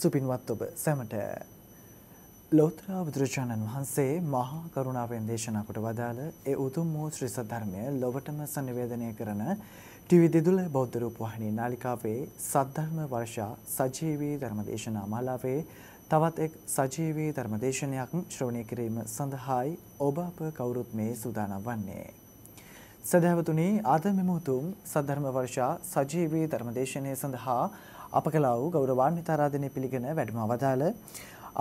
සුපින්වත් ඔබ සැමට ලෝත්‍රා බුදුරජාණන් වහන්සේ මහා කරුණාවෙන් දේශනා කොට වදාළ ඒ උතුම් වූ ශ්‍රී සද්ධර්මය ලොවටම sannivedanaya කරන ටිවි දෙදුල බෞද්ධ රූපවාහිනී නාලිකාවේ සද්ධර්ම වර්ෂා සජීවී ධර්මදේශනා මාලාවේ තවත් එක් සජීවී ධර්මදේශනයක් ශ්‍රවණය කිරීම සඳහායි ඔබ අප කවුරුත් මේ සූදානම් වන්නේ. සදහවතුනි අද මෙම උතුම් සද්ධර්ම වර්ෂා සජීවී ධර්මදේශනය සඳහා අප කලා වූ ගෞරවාන්විත ආරාධනය පිළිගෙන වැඩම අවදාළ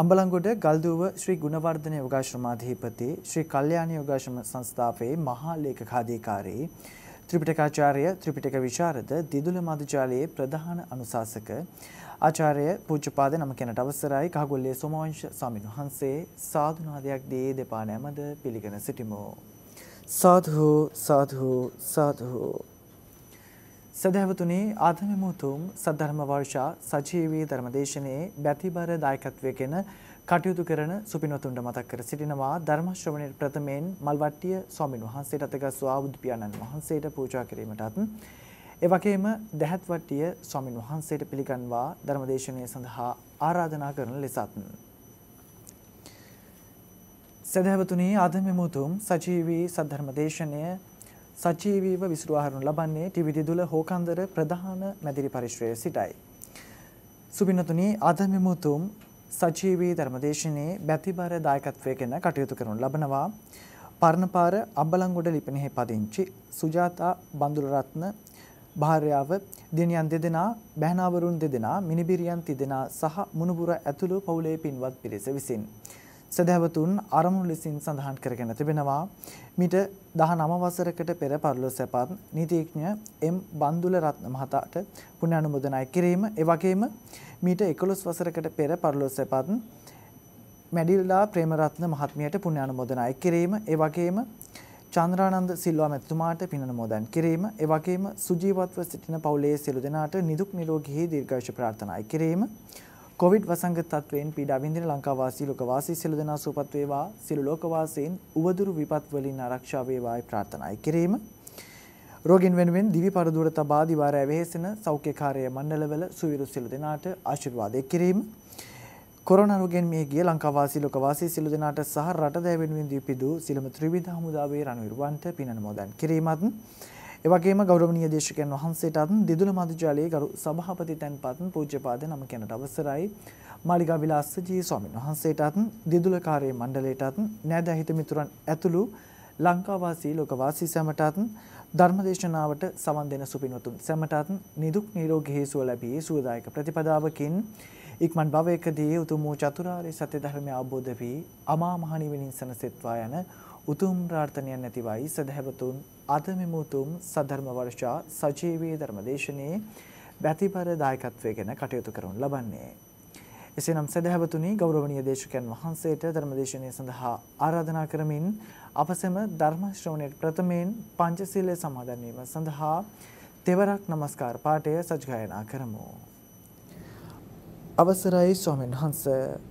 අම්බලංගොඩ ගල්දුව ශ්‍රී ගුණවර්ධන යෝගාශ්‍රමාධිපති ශ්‍රී කල්යාණ යෝගාශ්‍රම සංස්ථාවේ මහා ලේකකාධිකාරී ත්‍රිපිටකාචාර්ය ත්‍රිපිටක විශාරද දිදුල මදුජාලයේ ප්‍රධාන අනුශාසක ආචාර්ය පූජ්‍යපාද නම කෙනට අවසරයි කහගොල්ලේ සෝමවංශ ස්වාමීන් වහන්සේ සාදුනාදයක් දී දෙපා නැමද පිළිගෙන සිටිමු සාධු සාධු සාධු සදහවතුනේ ආධම මුතුම් සද්ධර්ම වර්ෂා සජීවී ධර්මදේශනයේ බැතිබර දායකත්වයගෙන කටයුතු කරන සුපිනොතුන්ට මතක් කර සිටිනවා ධර්ම ශ්‍රවණයේ ප්‍රථමයෙන් මල්වට්ටිය ස්වාමින් වහන්සේට අතගස්වා බුදු පියාණන් වහන්සේට පූජා කිරීමටත් ඒ වගේම දැහැත් වට්ටිය ස්වාමින් වහන්සේට පිළිගන්වා ධර්මදේශනය සඳහා ආරාධනා කරන ලෙසත් සදහවතුනේ ආධම මුතුම් සජීවී සද්ධර්ම දේශනයේ සජීවීව විසුරුවාහරණු ලබන්නේ ටිවිදිදුල හෝකන්දර ප්‍රධාන මැදිරි පරිශ්‍රයේ සිටයි. සුබිනතුනි අද මෙමුතුම් සජීවී ධර්මදේශනයේ බැතිබර දායකත්වයගෙන කටයුතු කරනු ලබනවා. පරණපාර අම්බලංගොඩ ලිපිනෙහි පදිංචි සුජාතා බඳුලරත්න භාර්යාව දිනියන් දෙදෙනා බැහනාවරුන් දෙදෙනා මිනිබිරියන් තිදෙනා සහ මුණුබුර ඇතුළු පවුලේ පින්වත් පිරිස විසින් සදහවතුන් අරමුණු ලෙසින් සඳහන් කරගෙන තිබෙනවා. මිට 19 වසරකට පෙර පරිලෝසපත් නීතිඥ එම් බන්දුල රත්න මහතාට පුණ්‍ය අනුමೋದනා කිරීම, ඒ වගේම මිට 11 වසරකට පෙර පරිලෝසපත් මැඩිල්ලා ප්‍රේමරත්න මහත්මියට පුණ්‍ය අනුමೋದනා කිරීම, ඒ වගේම චන්ද්‍රානන්ද සිල්වා මැතිතුමාට පින් අනුමෝදන් කිරීම, ඒ වගේම සුජීවත්ව සිටින පවුලේ සියලු දෙනාට නිදුක් නිරෝගී දීර්ඝායුෂ ප්‍රාර්ථනායි කිරීම කොවිඩ් වසංගත තත්වයෙන් පීඩා විඳින ලංකාවාසී ලෝකවාසී සියලු දෙනා සුවපත් වේවා සියලු ලෝකවාසීන් උවදුරු විපත් වලින් ආරක්ෂා වේවායි ප්‍රාර්ථනායි කිරීම රෝගින් වෙනුවෙන් දිවි පරදුවට තබා දිවාරය වෙහෙසෙන සෞඛ්‍යකාරය මණ්ඩලවල සුවිරු සියලු දෙනාට ආශිර්වාදයක් කිරීම කොරෝනා රෝගයෙන් මිය ගිය ලංකාවාසී ලෝකවාසී සියලු දෙනාට සහ රට දෑ වෙනුවෙන් දීපිදු සිලම ත්‍රිවිධ හමුදාවේ රණවිරුවන්ට පින් අනුමෝදන් කිරීමත් එවගේම ගෞරවනීය දේශකයන් වහන්සේටත් දිදුල මධ්‍යජාලයේ ගරු සභාපති තැන්පත් පූජ්‍යපාද නම කෙනට අවසරයි මාලිගා විලාසජී ස්වාමීන් වහන්සේටත් දිදුල කාර්ය මණ්ඩලයටත් නෑද හිත මිතුරන් ඇතුළු ලංකාවාසී ලෝකවාසී සැමටත් ධර්මදේශනාවට සමන් දෙන සුපින්වතුන් සැමටත් නිදුක් නිරෝගී හේසුව ලැබී සුවදායක ප්‍රතිපදාවකින් ඉක්මන් භවයකදී උතුම් වූ චතුරාර්ය සත්‍ය ධර්මය අවබෝධ වී අමා මහ නිවනින් සනසෙත්වා යන උතුම් ප්‍රාර්ථනයක් නැතිවයි සදහැවතුන් අද මෙම උතුම් සධර්ම වර්ෂා සජීවී ධර්මදේශනයේ බැතිපර දායකත්වයෙන් කටයුතු කරනු ලබන්නේ. එසේනම් සදහැවතුනි ගෞරවනීය දේශකයන් වහන්සේට ධර්මදේශනය සඳහා ආරාධනා කරමින් අපසම ධර්ම ශ්‍රවණයේ ප්‍රථමයෙන් පංචශීලයේ සමාදන් වීම සඳහා තෙවරක් নমස්කාර පාඨය සජ්ජායනා කරමු. අවසරයි ස්වාමීන් වහන්සේ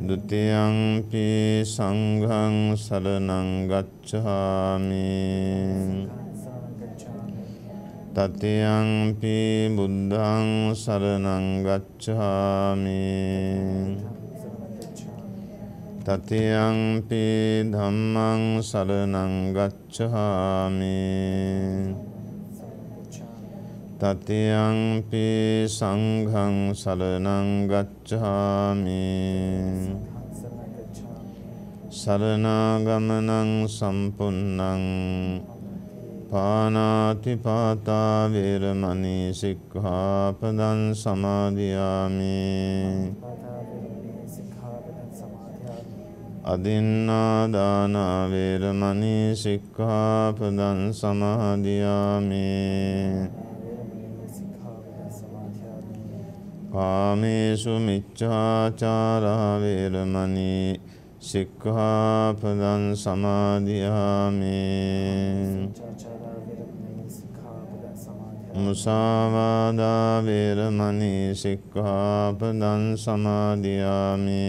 දුතියංපි සංඝං සරණං ගච්ඡාමි තතියංපි බුද්ධං සරණං ගච්ඡාමි තතියංපි ධම්මං සරණං ගච්ඡාමි තතියංපි සංඝං සරණං ගච්ඡාමි සරණාගමනං සම්පුන්නං පානාති පාතා වේරමණී සික්ඛාපදං සමාදියාමි අදින්නා දාන වේරමණී සික්ඛාපදං සමාදියාමි කාමේසු මිච්ඡාචාරා වේරමණී සික්ඛාපදං සමාදියාමි මුසාවාදා වේරමණී සික්ඛාපදං සමාදියාමි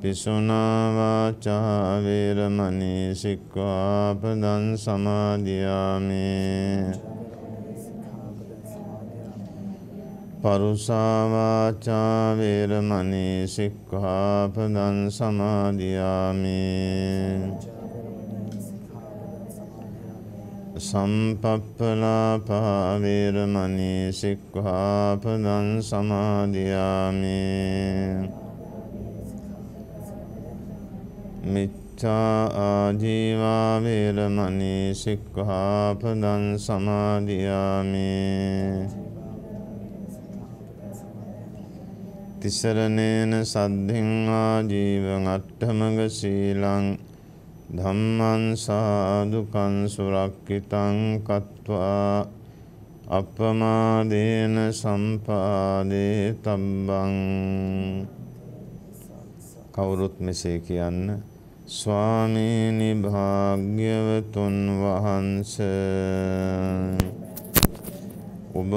පිසුනා වාචා වේරමණී සික්ඛාපදං සමාදියාමි පරුසාවාචා වේරමණී සික්ඛාපදං සමාදියාමි සම්පප්පලාපා වේරමණී සික්ඛාපදං සමාදියාමි මිච්ඡා ආජීවා වේරමණී සික්ඛාපදං සමාදියාමි අතිසරණේන සද්ධිංආ ජීවං අට්ඨමග සීලං ධම්මං සාදුකං සුරක්කිතං කତ୍වා අපමාදේන සම්පාදේ තබ්බං කවුරුත් මෙසේ කියන්න ස්වාමීනි භාග්‍යවතුන් වහන්ස ඔබ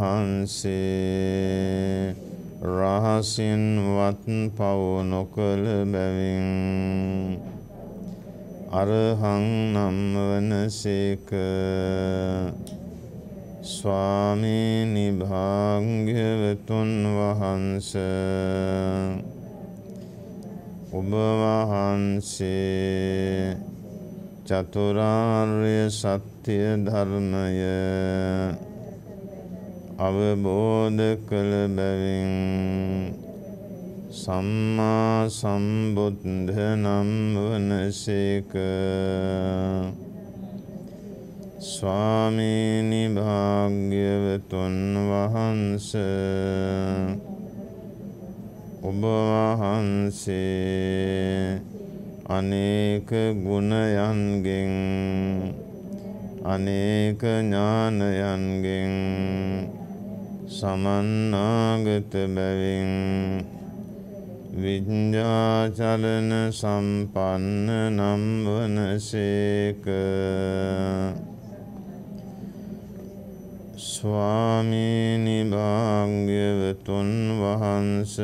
වහන්සේ රහසින් වත් පව නොකළ බැවින් අරහං නම් වනසේක ස්වාමී නිභාග්‍යවතුන් වහන්ස ඔබ වහන්සේ චතුරාර්ය සත්‍ය ධර්මය අවබෝධ කළ බැවින් සම්මා සම්බුද්ධ නම් වනසේක ස්වාමීනි භාග්‍යවතුන් වහන්ස ඔබ වහන්සේ අනේක ගුණයන්ගෙන් අනේක ඥානයන්ගෙන් සමන්නාගත බැවින් විඤ්ඤාචලන සම්පන්න නම් වනසේක ස්වාමීනි භාග්‍යවතුන් වහන්ස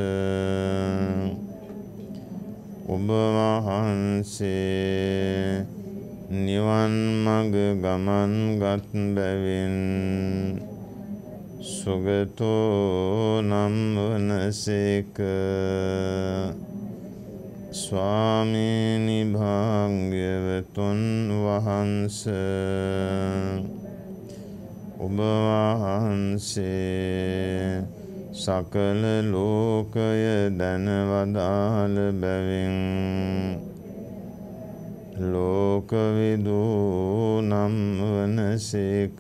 ඔබ වහන්සේ නිවන් මඟ ගමන් ගත් බැවින් සුගතෝ නම් වනසේක ස්වාමීනි භාග්‍යවතුන් වහන්ස ඔබ වහන්සේ සකල ලෝකය දැනවදාළ බැවින් ලෝකවිදූ නම් වනසේක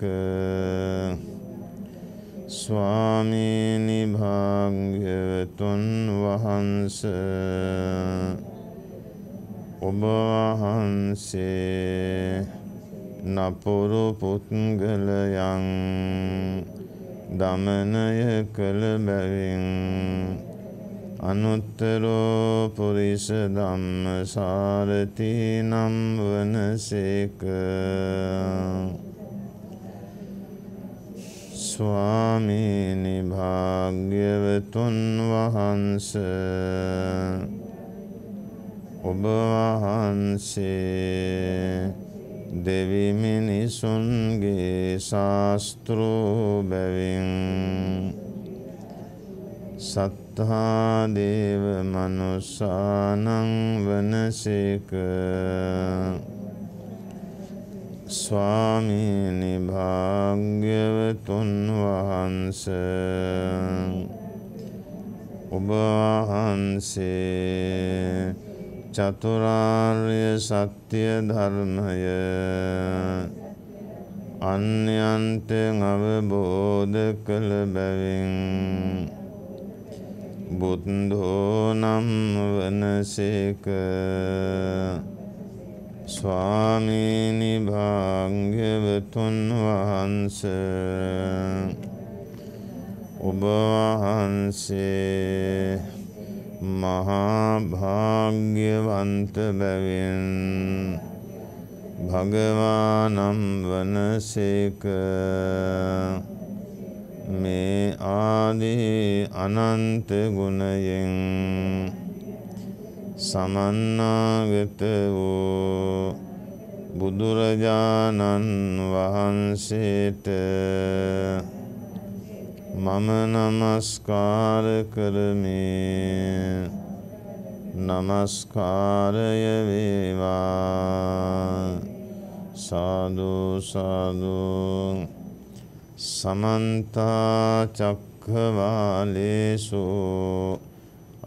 ස්වාමීනි භාග්‍යවතුන් වහන්ස ඔබ වහන්සේ නපුරු පුත්ගලයන් දමනය කළ බැවින් අනුත්තරෝ පුරිස ධම්ම සාරති නම් වනසේක ස්වාමීනි භාග්‍යවතුන් වහන්ස ඔබ වහන්සේ දෙවි මිනිසුන්ගේ ශාස්තෘ බැවින් සත්තා දේව මනුස්සානං වනසේක ස්වාමීනි භාග්‍යවතුන් වහන්ස ඔබ වහන්සේ චතුරාර්ය සත්‍ය ධර්මය අන්‍යන්ට අවබෝධ කළ බැවින් බුද්ධෝ නම් වනසේක ස්වාමීනි භාග්‍යවතුන් වහන්ස ඔබ වහන්සේ මහා භාග්‍යවන්ත බැවින් භගවානම් වනසේක මේ ආදී අනන්ත ගුණයෙන් සමන්නාගත වූ බුදුරජාණන් වහන්සේට මම නමස්කාර කරමි නමස්කාරය වේවා සාදු සාදු සමන්ත චක්කවාලේසු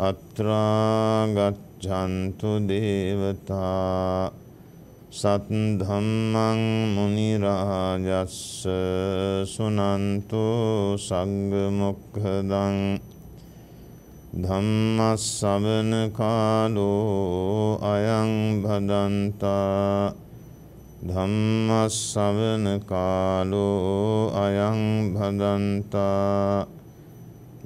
අත්‍රාගත් ජන්තු දේවතා සත්ධම්මං මුනිරාජස්ස සුනන්තු සග්ගමොක්හදං ධම්මස්සවන කාලෝ අයං භදන්තා ධම්මස්සවන කාලෝ අයං භදන්තා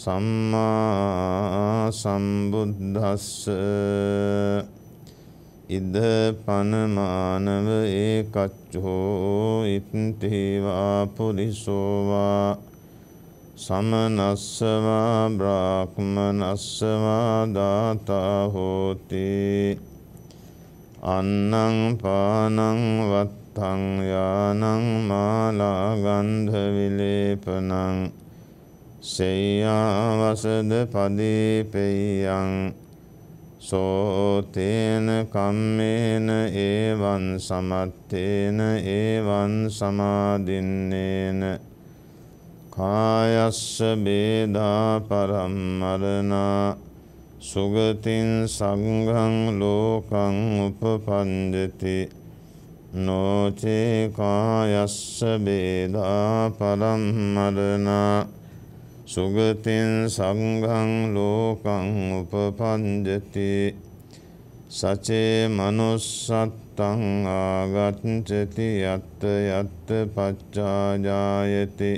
සම්මා සම්බුද්දස්ස ඉද පනමානව ඒකච්චෝ ඉත්තේවා පුරිසෝවා සමනස්සවා බ්‍රාහ්මනස්සවා දාතා හෝති අන්නං පානං වත්තං යානං මාලා ගන්ධ විලේපනං සෙයාවසද පදීපෙයං සෝතේන කම්මේන ඒවන් සමත්තේන ඒවන් සමාදින්නේන කායස්ස බේදා පරම්මරණා සුගතින් සංඝං ලෝකං උපපන්දති නොචේ කායස්ස බේදා පරම්මරණා සුගතින් සංඝං ලෝකං උපපන්ජති සචේ manussත්තං ආගච්ඡති යත්ත යත්ත පච්චාජායති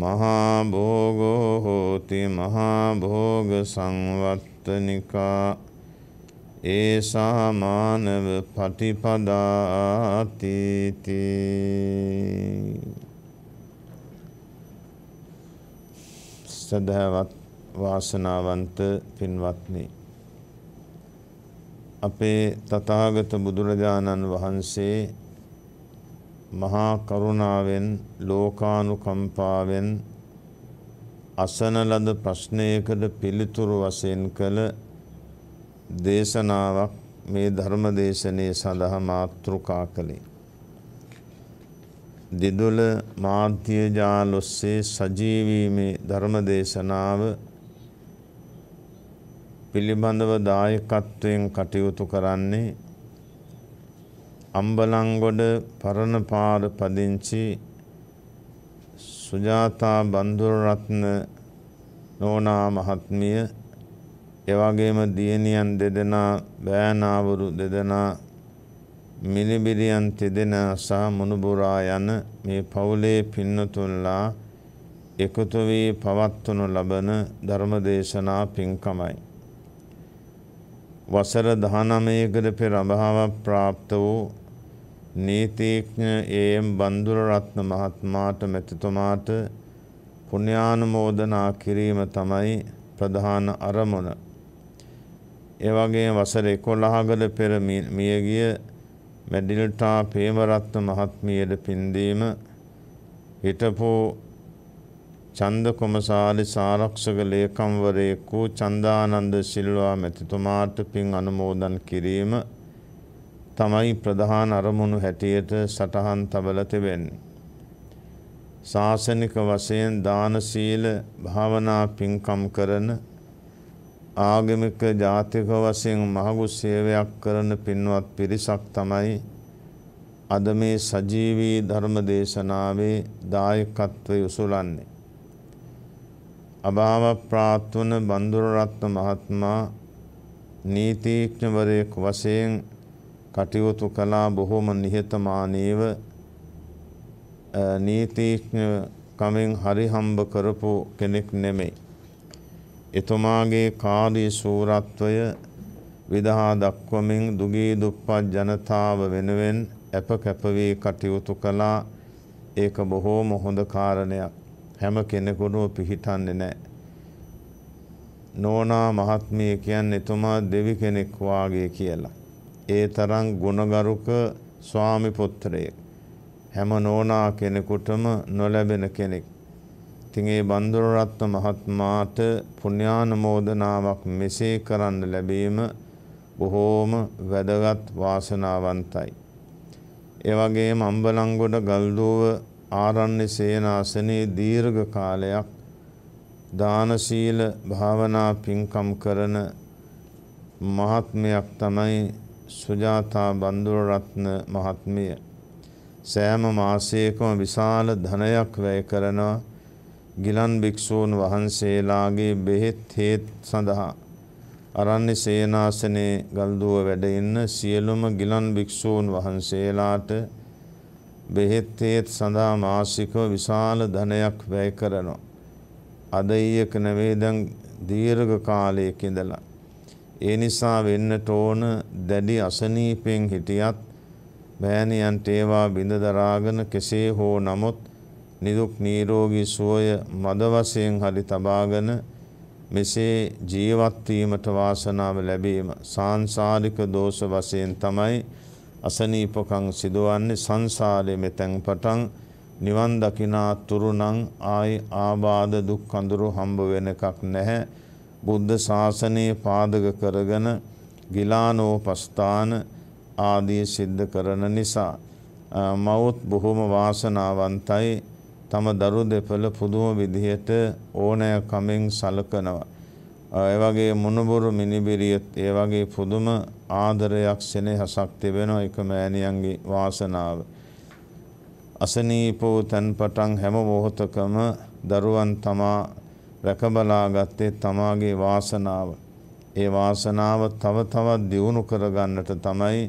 මහා භෝගෝ හෝති මහා භෝග සංවත්තනිකා ඒසා මානව පටිපදාති තී සදහවත් වාසනාවන්ත පින්වත්නි අපේ තථාගත බුදුරජාණන් වහන්සේ මහා කරුණාවෙන් ලෝකානුකම්පාවෙන් අසන ලද ප්‍රශ්නයකට පිළිතුරු වශයෙන් කළ දේශනාවක් මේ ධර්ම දේශනයේ සඳහා මාතෘකා කළේ දෙදොල මාධ්‍යජාල ඔස්සේ සජීවීමේ ධර්ම දේශනාව පිළිබඳව දායකත්වයෙන් කටයුතු කරන්නේ අම්බලංගොඩ පරණපාර පදිංචි සුජාතා බන්දුරරත්න නෝනා මහත්මිය එවගේම දියණියන් දෙදෙනා බෑනාවරු දෙදෙනා මිලිබිරියන් තිදෙනා සහ මුණුබුරා යන මේ පවුලේ පින්නතුල්ලා එකතු වී පවත්වනු ලබන ධර්මදේශනා පින්කමයි. වසර 19කට පෙර අභාවක් પ્રાપ્ત වූ නීතිඥ ඒම් බන්දුරරත්න මහත්මාට මෙතුමාට පුණ්‍යානුමෝදනා කිරීම තමයි ප්‍රධාන අරමුණ. ඒ වගේම වසර 11කට පෙර මියගිය මැඩිල්ටා පේමරත්න මහත්මියද පින්දීම හිටපු චන්ද කොමසාලි සාරක්ෂක ලේකම්වරයෙක් වූ චන්දානන්ද සිල්වා මැතිතුමාට පින් අනුමෝදන් කිරීම තමයි ප්‍රධාන අරමුණු හැටියට සටහන් තබල තිබෙන්නේ. ශාසනික වශයෙන් දාන සීල භාවනා පින්කම් කරන ආගමික ජාතික වශයෙන් මහඟු සේවයක් කරන පින්වත් පිරිසක් තමයි අද මේ සජීවී ධර්ම දේශනාවේ දායකත්වය උසුලන්නේ. අභාව ප්‍රාත්වන බන්දුරරත්න මහත්මා නීතිඥවරයෙක් වශයෙන් කටයුතු කළා බොහොම නිහතමානීව නීතිඥ කමෙන් හරි හම්බ කරපු කෙනෙක් නෙමෙයි. එතුමාගේ කාර්ය සූරත්වය විදහා දක්වමින් දුගී දුප්පත් ජනතාව වෙනුවෙන් ඇප කැපවී කටයුතු කළා ඒක බොහෝම හොඳ කාරණයක් හැම කෙනෙකුටම පිහිටන්නේ නැහැ නෝනා මහත්මිය කියන්නේ එතුමා දෙවි කෙනෙක් වාගේ කියලා ඒ තරම් ගුණගරුක ස්වාමි පුත්‍රයෙක් හැම නෝනා කෙනෙකුටම නොලැබෙන කෙනෙක් ඉතින් ඒ බන්දුරරත්න මහත්මයාට පුණ්‍යානුමෝදනාවක් මෙසේ කරන්න ලැබීම බොහෝම වැදගත් වාසනාවන්තයි. ඒ වගේම අම්බලන්ගොඩ ගල්දුව ආරණ්‍ය සේනාසනයේ දීර්ඝ කාලයක් දාන සීල භාවනා පින්කම් කරන මහත්මයක් තමයි සුජාතා බන්දුරරත්න මහත්මිය. සෑම මාසයකම විශාල ධනයක් වැය කරනවා ගිලන් භික්ෂූන් වහන්සේලාගේ බෙහෙත් හේත් සඳහා අරණ්‍ය සේනාසනේ ගල්දුව වැඩ ඉන්න සියලුම ගිලන් භික්ෂූන් වහන්සේලාට බෙහෙත් හේත් සඳහා මාසිකව විශාල ධනයක් වැය කරනවා. අද ඊයක නෙවෙයි දැන් දීර්ඝ කාලයක ඉඳලා. ඒ නිසා වෙන්නට ඕන දැඩි අසනීපෙන් හිටියත් බෑණියන්ට ඒවා බිඳ දරාගෙන කෙසේ හෝ නමුත් නිදුක් නීරෝගී සුවය මද වශයෙන් හරි තබාගෙන මෙසේ ජීවත් වීමට වාසනාව ලැබීම සාංශාරික දෝෂ වශයෙන් තමයි අසනීපකම් සිදුවන්නේ සංසාරයේ මෙතෙන් පටන් නිවන් දකිනා තුරුනම් ආයි ආබාධ දුක් අඳුරු හම්බ වෙන එකක් නැහැ බුද්ධ ශාසනයේ පාදක කරගෙන ගිලානෝපස්ථාන ආදී සිද්ධ කරන නිසා මවුත් බොහොම වාසනාවන්තයි තම දරු දෙපළ පුදුම විදිහට ඕනෑ කමෙන් සලකනවා. ඒ වගේ මොනබුරු මිනිබිරියත් ඒ වගේ පුදුම ආදරයක් සෙනෙහසක් තිබෙනවා එක මෑණියන්ගේ වාසනාව. අසනීපෝ තන් පටන් හැම මොහොතකම දරුවන් තමා රැකබලා ගත්තේ තමාගේ වාසනාව. ඒ වාසනාව තව තවත් දියුණු කරගන්නට තමයි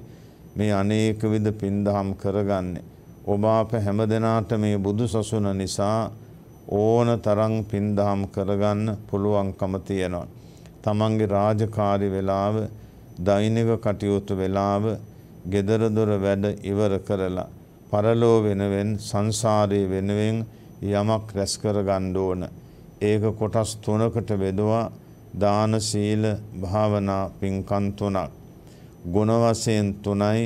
මේ අනේක විද පින්දහම් කරගන්නේ. ඔබ අප හැම දෙනාට මේ බුදු සසුන නිසා ඕන තරම් පින්දහම් කරගන්න පුළුවන්කම තියෙනවා. තමන්ගේ රාජකාරි වෙලාව, දෛනික කටයුතු වෙලාව, gedara dora වැඩ ඉවර කරලා පරලෝ වෙනුවෙන් සංසාරයේ වෙනුවෙන් යමක් රැස් කරගන්න ඕන. ඒක කොටස් තුනකට බෙදුවා දාන සීල භාවනා පින්කම් තුනක්. ගුණ වශයෙන් තුනයි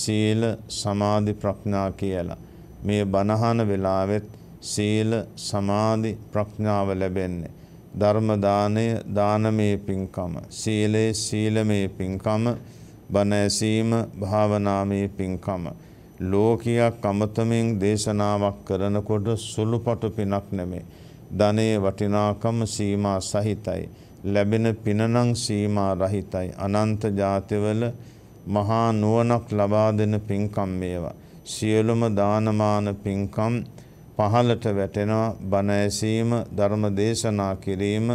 සීල සමාධි ප්‍රඥා කියලා. මේ බණහන වෙලාවෙත් සීල සමාධි ප්‍රඥාව ලැබෙන්නේ. ධර්ම දානය දානමේ පින්කම. සීලේ සීලමේ පින්කම. බණ ඇසීම භාවනාමේ පින්කම. ලෝකයක් අමතමින් දේශනාවක් කරනකොට සුළුපටු පිනක් නෙමේ. ධනේ වටිනාකම සීමා සහිතයි. ලැබෙන පිනනම් සීමා රහිතයි. අනන්ත ජාතිවල මහා නුවණක් ලබා දෙන පින්කම් මේවා. සියලුම දානමාන පින්කම් පහලට වැටෙනවා බණ ඇසීම, ධර්ම දේශනා කිරීම,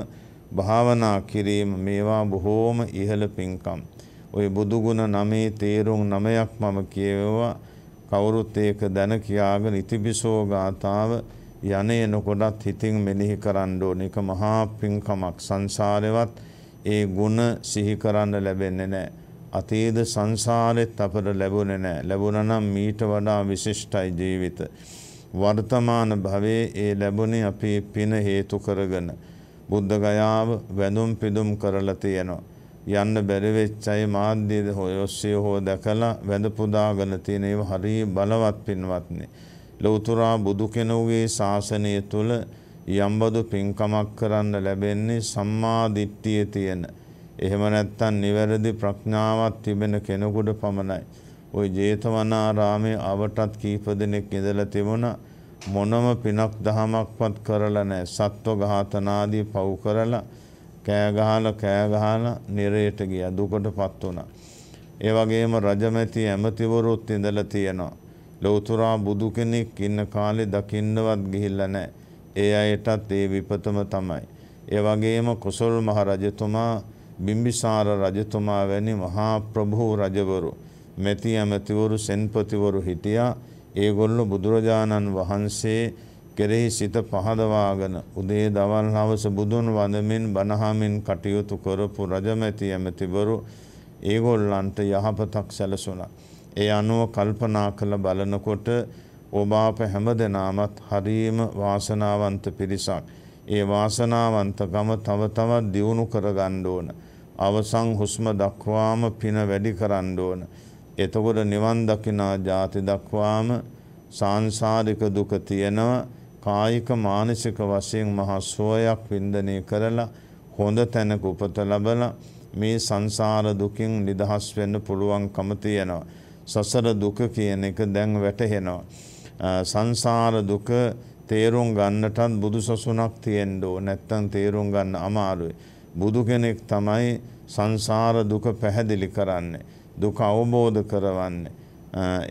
භාවනා කිරීම මේවා බොහෝම ඉහළ පින්කම්. ওই බුදුගුණ නමේ තේරුම් නමයක් මම කියවුවා. කවුරුත් ඒක දැන කියාගෙන ඉතිපිසෝ ගාතාව යන්නේ නොකොඩත් හිතින් මෙනෙහි කරන්න ඕන එක මහා පින්කමක් සංසාරේවත් ඒ ಗುಣ සිහි කරන්න ලැබෙන්නේ නැහැ අතේද සංසාරෙත් අපට ලැබුණ නෑ ලැබුණනම් මීට වඩා විශිෂ්ටයි ජීවිත. වර්තමාන භවේ ඒ ලැබුණේ අපි පින හේතු කරගෙන. බුද්ධගයාව වැඳුම් පිදුම් කරලා තියෙනවා. යන්න බැරිවෙච්චයි මාධ්‍යද හොයොස්සය හෝ දැකලා වැඳ පුදාගන තියනෙව හරි බලවත් පින්වත්නේ. ලොවතුරා බුදු කෙනවගේ ශාසනය තුළ යම්බදු පින්කමක් කරන්න ලැබෙන්නේ සම්මාධිට්ටිය තියෙන. එහෙම නැත්තම් නිවැරදි ප්‍රඥාවක් තිබෙන කෙනෙකුට පමණයි. ওই ජේතවනාරාමේ අවටත් කීප දෙනෙක් ඉඳලා තිබුණා. මොනම පිනක් දහමක්වත් කරලා නැහැ. සත්ව ඝාතනාදී පව් කරලා කෑ ගහලා කෑ ගහලා නිරයට ගියා. දුකටපත් වුණා. ඒ වගේම රජමැති ඇමතිවරුත් ඉඳලා තියෙනවා. ලෞතුරා බුදු කෙනෙක් ඉන්න කාලේ දකින්නවත් ගිහිල්ලා නැහැ. ඒ අයටත් ඒ විපතම තමයි. ඒ වගේම කුසල් මහ රජතුමා බිම්බිසාර රජතුමා වැනි මහා ප්‍රභූ රජවරු මෙති ඇමතිවරු සෙන්පතිවරු හිටියා ඒගොල්ලො බුදුරජාණන් වහන්සේ කෙරෙහි සිත පහදවාගෙන උදේ දවල් හවස බුදුන් වඳමින් බණහමින් කටයුතු කරපු රජමැති ඇමතිවරු ඒගොල්ලන්ට යහපතක් සැලසුණා. ඒ අනුව කල්පනා කළ බලනකොට ඔබාප හැම දෙනාමත් හරීම වාසනාවන්ත පිරිසක්. ඒ වාසනාවන්තකම තව තවත් දියුණු කරගණ්ඩ ඕන. අවසං හුස්ම දක්වාම පින වැඩි කරන්න ඕන. එතකොට නිවන් දකිනා ಜಾති දක්වාම සාංශාරික දුක තියෙනවා. කායික මානසික වශයෙන් මහා සෝයක් වින්දනය කරලා හොඳ තැනක උපත ලබලා මේ සංසාර දුකින් නිදහස් වෙන්න පුළුවන්කම තියෙනවා. සසර දුක කියන එක දැන් වැටහෙනවා. සංසාර දුක තේරුම් ගන්නටත් බුදු සසුනක් තියෙන්න ඕ නැත්තම් තේරුම් ගන්න අමාරුයි. බුදු කෙනෙක් තමයි සංසාර දුක පැහැදිලි කරන්නේ. දුක අවබෝධ කරවන්නේ.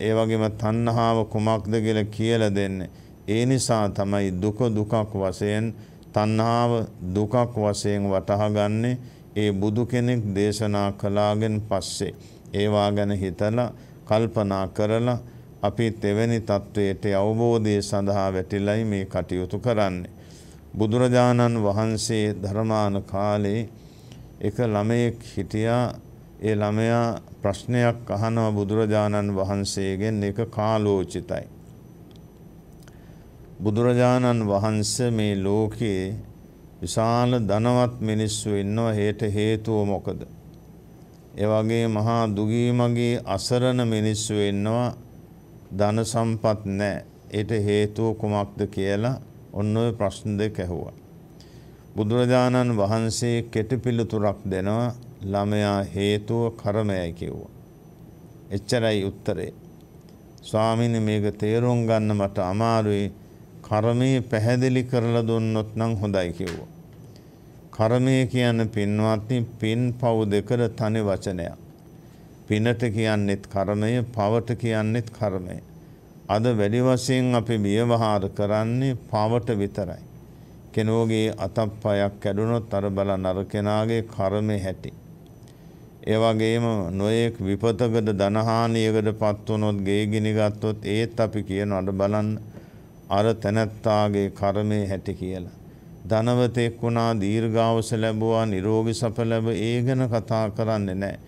ඒ වගේම තණ්හාව කුමක්ද කියලා කියලා දෙන්නේ. ඒ නිසා තමයි දුක දුකක් වශයෙන් තණ්හාව දුකක් වශයෙන් වටහාගන්නේ ඒ බුදු කෙනෙක් දේශනා කළාගෙන් පස්සේ. ඒවා ගැන හිතලා කල්පනා කරලා අපි තෙවැනි තත්ත්වයට අවබෝධය සඳහා වැටිලයි මේ කටයුතු කරන්නේ. බුදුරජාණන් වහන්සේ ධර්මාන කාලේ එක ළමයෙක් හිටියා ඒ ළමයා ප්‍රශ්නයක් අහනවා බුදුරජාණන් වහන්සේගෙන් ඒක කාලෝචිතයි. බුදුරජාණන් වහන්සේ මේ ලෝකයේ විශාල ධනවත් මිනිස්සු ඉන්නව හේට හේතුව මොකද? ඒ වගේ මහා දුගී මගේ අසරණ මිනිස්සු ඉන්නවා ධන සම්පත් නැහැ. ඒට හේතුව කුමක්ද කියලා ඔන්න ඔය ප්‍රශ්න දෙක ඇහුවා. බුදුරජාණන් වහන්සේ කෙටි පිළිතුරක් දෙනවා ළමයා හේතුව කර්මයයි කිව්වා. එච්චරයි උත්තරේ. ස්වාමීන් මේක තේරුම් ගන්න මට අමාරුයි. කර්මයේ පැහැදිලි කරලා දුන්නොත් නම් හොඳයි කිව්වා. කර්මය කියන්නේ පින්වත්නි පින් පව් දෙකට තනි වචනයක්. පිනට කියන්නේත් කර්මය, පවට කියන්නේත් කර්මය. අද වැඩි වශයෙන් අපි ව්‍යවහාර කරන්නේ පවට විතරයි. කෙනෝගේ අතප්පයක් කැඩුනොත් අර බල නරකෙනාගේ කර්මය හැටි. ඒ වගේම නොයෙක් විපතකට ධනහානියකට පත් වුනොත් ගේ ගිනි ගත්තොත් ඒත් අපි කියන අඩ බලන්න අර තැනැත්තාගේ කර්මය හැටි කියලා. ධනවතෙක් වුණා දීර්ඝාවස ලැබුවා නිරෝගී සප ලැබ ඒ ගැන කතා කරන්නේ නැහැ.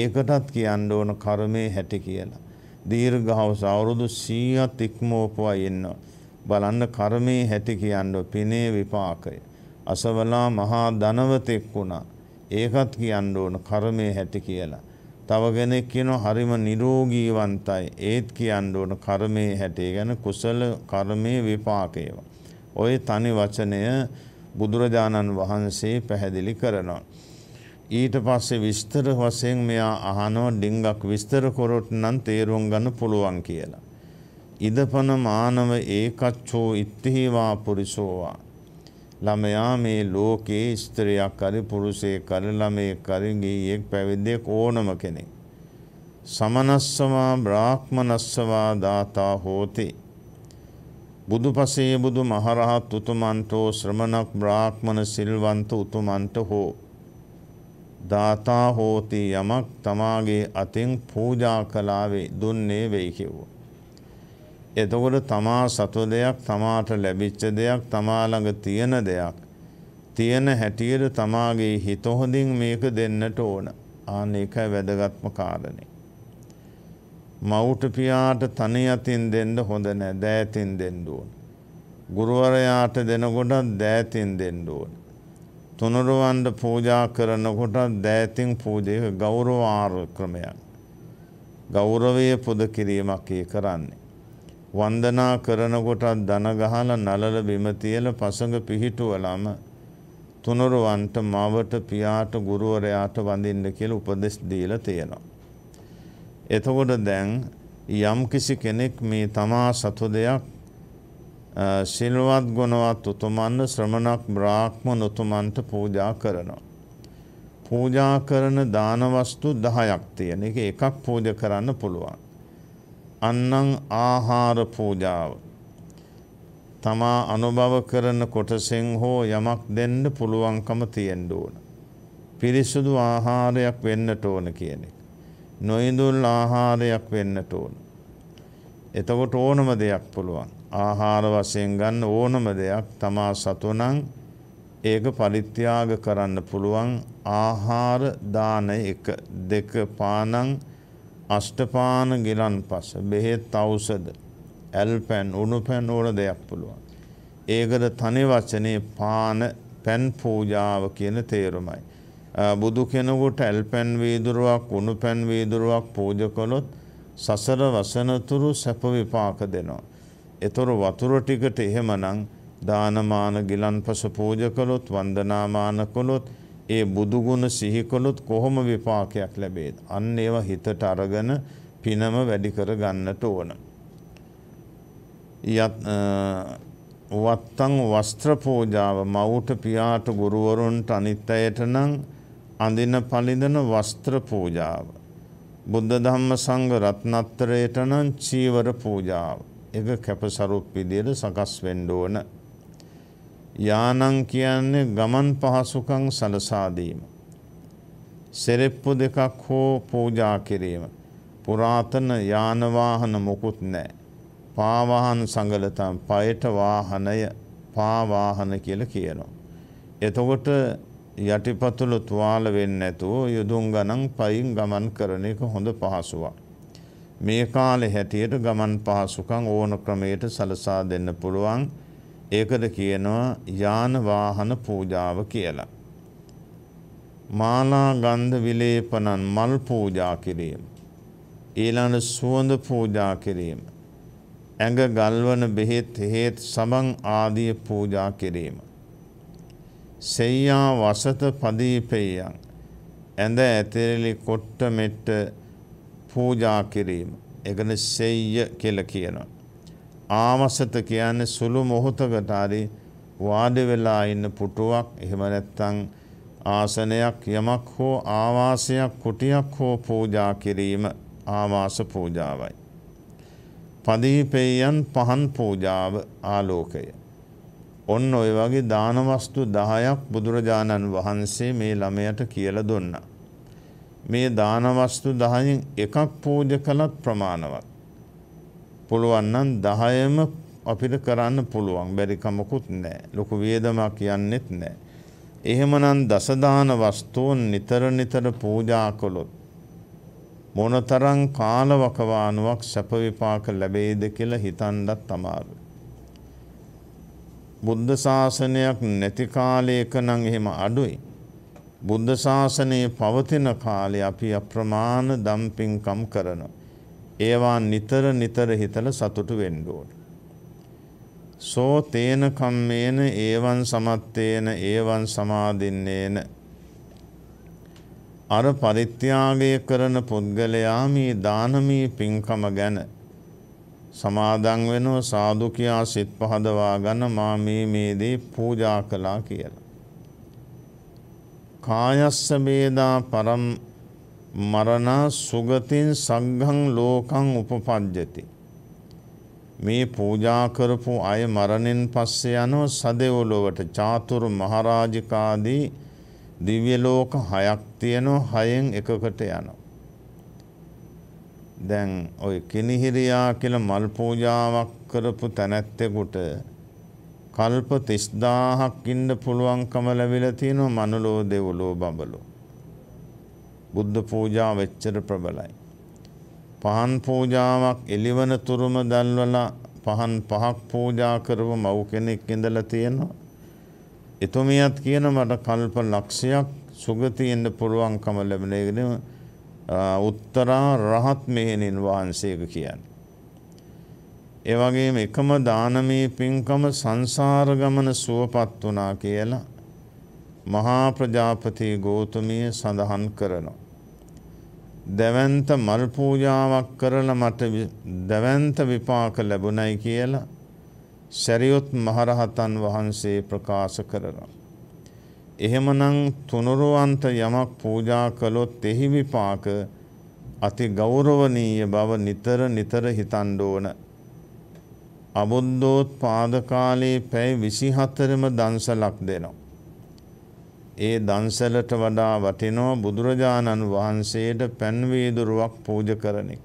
ඒකටත් කියන්න ඕන කර්මය හැටි කියලා. දීර්ඝවස අවුරුදු 100ක් ඉක්මවපුවා ඉන්නවා. බලන්න කර්මයේ හැටි කියන්නේ පිනේ විපාකය. අසවලා මහා ධනවතෙක් වුණා. ඒකත් කියන්න ඕන කර්මයේ හැටි කියලා. තව කෙනෙක් කියනවා හරිම නිරෝගීවන්තයි. ඒත් කියන්න ඕන කර්මයේ හැටි ගැන කුසල කර්මයේ විපාකේව. ওই තනි වචනය බුදුරජාණන් වහන්සේ පැහැදිලි කරනවා. ඊට පස්සේ විස්තර වශයෙන් මෙයා අහනවා ඩිංගක් විස්තර කරොත් නම් තේරුම් ගන්න පුළුවන් කියලා. ඉදපන මානව ඒකච්ඡෝ ඉත්තිහිවා පුරිසෝවා. ළමයා මේ ලෝකේ ස්ත්‍රියක් හරි පුරුෂයෙක් හරි ළමයෙක් හරි ගිහියෙක් පැවිද්දෙක් ඕනම කෙනෙක්. සමනස්සවා බ්‍රාහ්මනස්සවා දාතා හෝතේ බුදු පසේ බුදු මහරහත් උතුමන්තෝ ශ්‍රමණක් බ්‍රාහ්මණ සිල්වන්ත උතුමන්ත හෝ දාතා හෝති යමක් තමාගේ අතින් පූජා කලාවේ දුන්නේ වෙයි කිව්වා. එතකොට තමා සතු දෙයක් තමාට ලැබිච්ච දෙයක් තමා ළඟ තියෙන දෙයක් තියෙන හැටියට තමාගේ හිත හොඳින් මේක දෙන්නට ඕන. ආන්න ඒකයි වැදගත්ම කාරණේ. මවුට පියාට තනි අතින් දෙන්න හොඳ නැහැ. දෑතින් දෙන්න ඕන. ගුරුවරයාට දෙනකොට දෑතින් දෙන්න ඕන. තුනුරුවන්ට පූජා කරනකොට දෑතින් පූජය ගෞරවාර ක්‍රමයක්. ගෞරවය පුද කිරීමක් ඒ කරන්නේ. වන්දනා කරනකොටත් දනගහල නලල බිමතියල පසඟ පිහිටුවලම තුනුරුවන්ට මවට පියාට ගුරුවරයාට වඳින්න කියල උපදෙස් දීල තියෙනවා. එතකොට දැන් යම් කිසි කෙනෙක් මේ තමා සතු දෙයක් සිල්වත් ගුණවත් උතුමන්ද ශ්‍රමණක් බ්‍රාහ්මණ උතුමන්ට පූජා කරනවා. පූජා කරන දානවස්තු දහයක් තියෙන එක එකක් පූජ කරන්න පුළුවන්. අන්නං ආහාර පූජාව. තමා අනුභව කරන කොටසෙන් හෝ යමක් දෙන්න පුළුවන්කම තියෙන්න ඕන. පිරිසුදු ආහාරයක් වෙන්නට ඕන කියන එක. නොයිඳුල් ආහාරයක් වෙන්නට ඕන. එතකොට ඕනම දෙයක් පුළුවන්. ආහාර වශයෙන් ගන්න ඕනම දෙයක් තමා සතුනං ඒක පරිත්‍යාග කරන්න පුළුවන් ආහාර දාන එක දෙක පානං අෂ්ටපාන ගිලන් පස බෙහෙත් අවසද ඇල්පැන් උණු පැන් ඕන දෙයක් පුළුවන්. ඒකද තනි වචනේ පාන පැන් පූජාව කියන තේරුමයි. බුදු කෙනකුට ඇල්පැන් වීදුරුවක් උණු පැන් වීදුරුවක් පූජ කළොත් සසර වසනතුරු සැප විපාක දෙනවා. එතොර වතුර ටිකට එහෙමනම් දානමාන ගිලන්පස පූජ කළොත් වන්දනාමාන කළොත් ඒ බුදුගුණ සිහි කළොත් කොහොම විපාකයක් ලැබේද? අන්න ඒවා හිතට අරගෙන පිනම වැඩි කර ගන්නට ඕන. යත් වත්තං වස්ත්‍ර පූජාව මව්ට පියාට ගුරුවරුන්ට අනිත් අයට නම් අඳින පළිඳන වස්ත්‍ර පූජාව. බුද්ධ ධම්ම සංඝ රත්නත්‍රයට නම් චීවර පූජාව. එක කැපසරුප් විදියට සකස් වෙන්න ඕන. යානං කියන්නේ ගමන් පහසුකම් සලසා දීම. සෙරෙප්පු දෙකක් හෝ පූජා කිරීම. පුරාතන යාන වාහන මොකුත් නැහැ. පා වාහන සංගලතම් පයට වාහනය පා වාහන කියලා කියනවා. එතකොට යටිපතුල තුවාල වෙන්නේ නැතුව යදුම් ගණන් පයින් ගමන් කරන එක හොඳ පහසුවක්. මේ කාලේ හැටියට ගමන් පහසුකම් ඕන ක්‍රමයට සලසා දෙන්න පුළුවන්. ඒකද කියනවා යාන වාහන පූජාව කියලා. මාලා ගන්ධ විලේපනන් මල් පූජා කිරීම. ඊළඟ සුවඳ පූජා කිරීම. ඇඟ ගල්වන බෙහෙත් හේත් සමන් ආදිය පූජා කිරීම. සෙයියා වසත පදීපෙයන් ඇඳ ඇතිරලි කොට්ට මෙට්ට පූජා කිරීම එකන සෙය්ය කියල කියනවා. ආමසත කියන්නේ සුළු මොහොතකට හරි වාඩි වෙලා ඉන්න පුටුවක් එහෙම නැත්නම් ආසනයක් යමක් හෝ ආවාසයක් කුටියක් හෝ පූජා කිරීම ආවාස පූජාවයි. පදීපේයන් පහන් පූජාව ආලෝකය. ඔන්න ඔය වගේ දානවස්තු දහයක් බුදුරජාණන් වහන්සේ මේ ළමයට කියල දුන්නා. මේ දානවස්තු දහයෙන් එකක් පූජ කළත් ප්‍රමාණවත්. පුළුවන්නන් දහයම අපිට කරන්න පුළුවන් බැරිකමකුත් නෑ ලොකු වියදමක් කියන්නෙත් නෑ. එහෙමනම් දසදාන වස්තුූන් නිතර නිතර පූජා කළොත්. මොනතරං කාලවකවානුවක් සැපවිපාක ලැබේද කියලා හිතන්ඩත් තමාරු. බුද්ධ ශාසනයක් නැති කාලයක නම් එහෙම අඩුයි. බුද්ධ ශාසනයේ පවතින කාලේ අපි අප්‍රමාණ දම්පින්කම් කරනවා. ඒවා නිතර නිතර හිතල සතුටු වෙන්න ඕන. සෝ තේන කම්මේන ඒවන් සමත්තේන ඒවන් සමාදින්නේන අර පරිත්‍යාගය කරන පුද්ගලයා මේ දානමී පින්කම ගැන සමාදන් වෙනව සාදු කියා සිත් පහදවා ගන්න මා මේ මේ දේ පූජා කළා කියලා. කායස්ස වේදා පරම් මරණා සුගතින් සග්ගං ලෝකං උපපජ්ජති මේ පූජා කරපු අය මරණින් පස්සේ යනව සදෙව්ලොවට චාතුරු මහරාජිකාදී දිව්‍ය ලෝක හයක් තියෙනවා හයෙන් එකකට යනවා දැන් ඔය කිනිහිරියා කියලා මල් පූජාවක් කරපු තැනැත්තෙකුට කල්ප 30000ක් ඉන්න පුළුවන්කම ලැබිලා තියෙනවා මනුලෝ දෙව්ලෝ බඹලෝ. බුද්ධ පූජා වෙච්චර ප්‍රබලයි. පහන් පූජාවක් එළිවන තුරුම දැල්වලා පහන් පහක් පූජා කරව මව් කෙනෙක් ඉඳලා තියෙනවා. එතුමියත් කියන මට කල්ප ලක්ෂයක් සුගතියෙන්ද පුළුවන්කම ලැබෙන එකනේ උත්තරා රහත් මෙහෙණින් වහන්සේක කියන්නේ. ඒ වගේම එකම දානමේ පින්කම සංසාර ගමන සුවපත් වුණා කියලා මහා ප්‍රජාපති ගෞතමිය සඳහන් කරනවා. දවැන්ත මල් පූජාවක් කරලා මට දවැන්ත විපාක ලැබුණයි කියලා සරියොත් මහරහතන් වහන්සේ ප්‍රකාශ කරනවා. එහෙමනම් තුනුරුවන්ත යමක් පූජා කළොත් එහි විපාක අති ගෞරවනීය බව නිතර නිතර හිතන්න ඕන. අබුද්ධෝත් පාදකාලයේ පැයි විසිහතරම දන්සලක් දෙනවා. ඒ දන්සලට වඩා වටිනෝ බුදුරජාණන් වහන්සේට පැන්වීදුරුවක් පූජ කරනෙක්.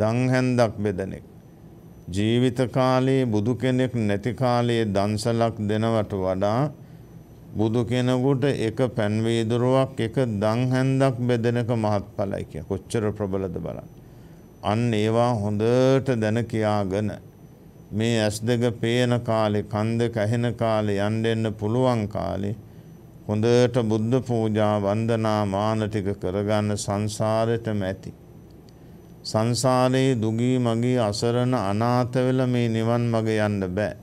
දංහැන්දක් බෙදනෙක්. ජීවිත කාලයේ බුදු කෙනෙක් නැති කාලයේ දන්සලක් දෙනවට වඩා බුදු කෙනෙකුට එක පැන්වීදුරුවක් එක දංහැන්දක් බෙදෙනක මහත්ඵලයි කිය. කොච්චර ප්‍රබලද බලන්න. අන්න ඒවා හොඳට දැන කියාගෙන මේ ඇස් දෙක පේන කාලේ කන් දෙක ඇහෙන කාලේ යන්න එන්න පුළුවන් කාලේ හොඳට බුද්ධ පූජා වන්දනා මාන ටික කරගන්න සංසාරෙටම ඇති සංසාරේ දුගී මගී අසරණ අනාථ වෙලා මේ නිවන් මඟ යන්න බෑ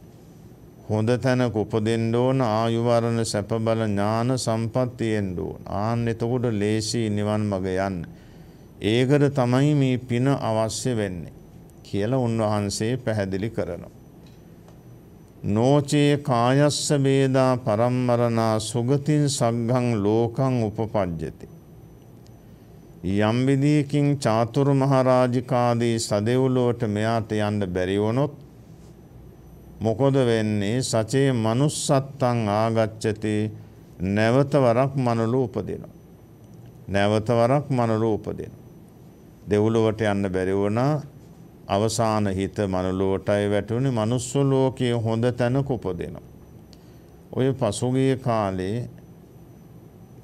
හොඳ තැනක උපදින්න ඕන ආයු වර්ණ සැප බල ඥාන සම්පත් තියෙන්න ඕන ආන්න එතකොට ලේසි නිවන් මඟ යන්න ඒකට තමයි මේ පින අවශ්‍ය වෙන්නේ කියලා උන්වහන්සේ පැහැදිලි කරනවා. නෝචේ කායස්ස වේදා පරම්මරණා සුගතින් සග්ගං ලෝකං උපපජ්ජති. යම් විදියකින් චාතුරු මහරාජිකාදී සදෙව්ලොවට මෙයාට යන්න බැරි වුණොත් මොකද වෙන්නේ සචේ manussත්තං ආගච්ඡති නැවත වරක් මනලු උපදිනවා. නැවත වරක් මනලු උපදිනවා. දෙව්ලොවට යන්න බැරි වුණා අවසාන හිත මනුලෝටයි වැටුණි මනුස්ස ලෝකයේ හොඳ තැනක උපදිනවා. ඔය පසුගිය කාලේ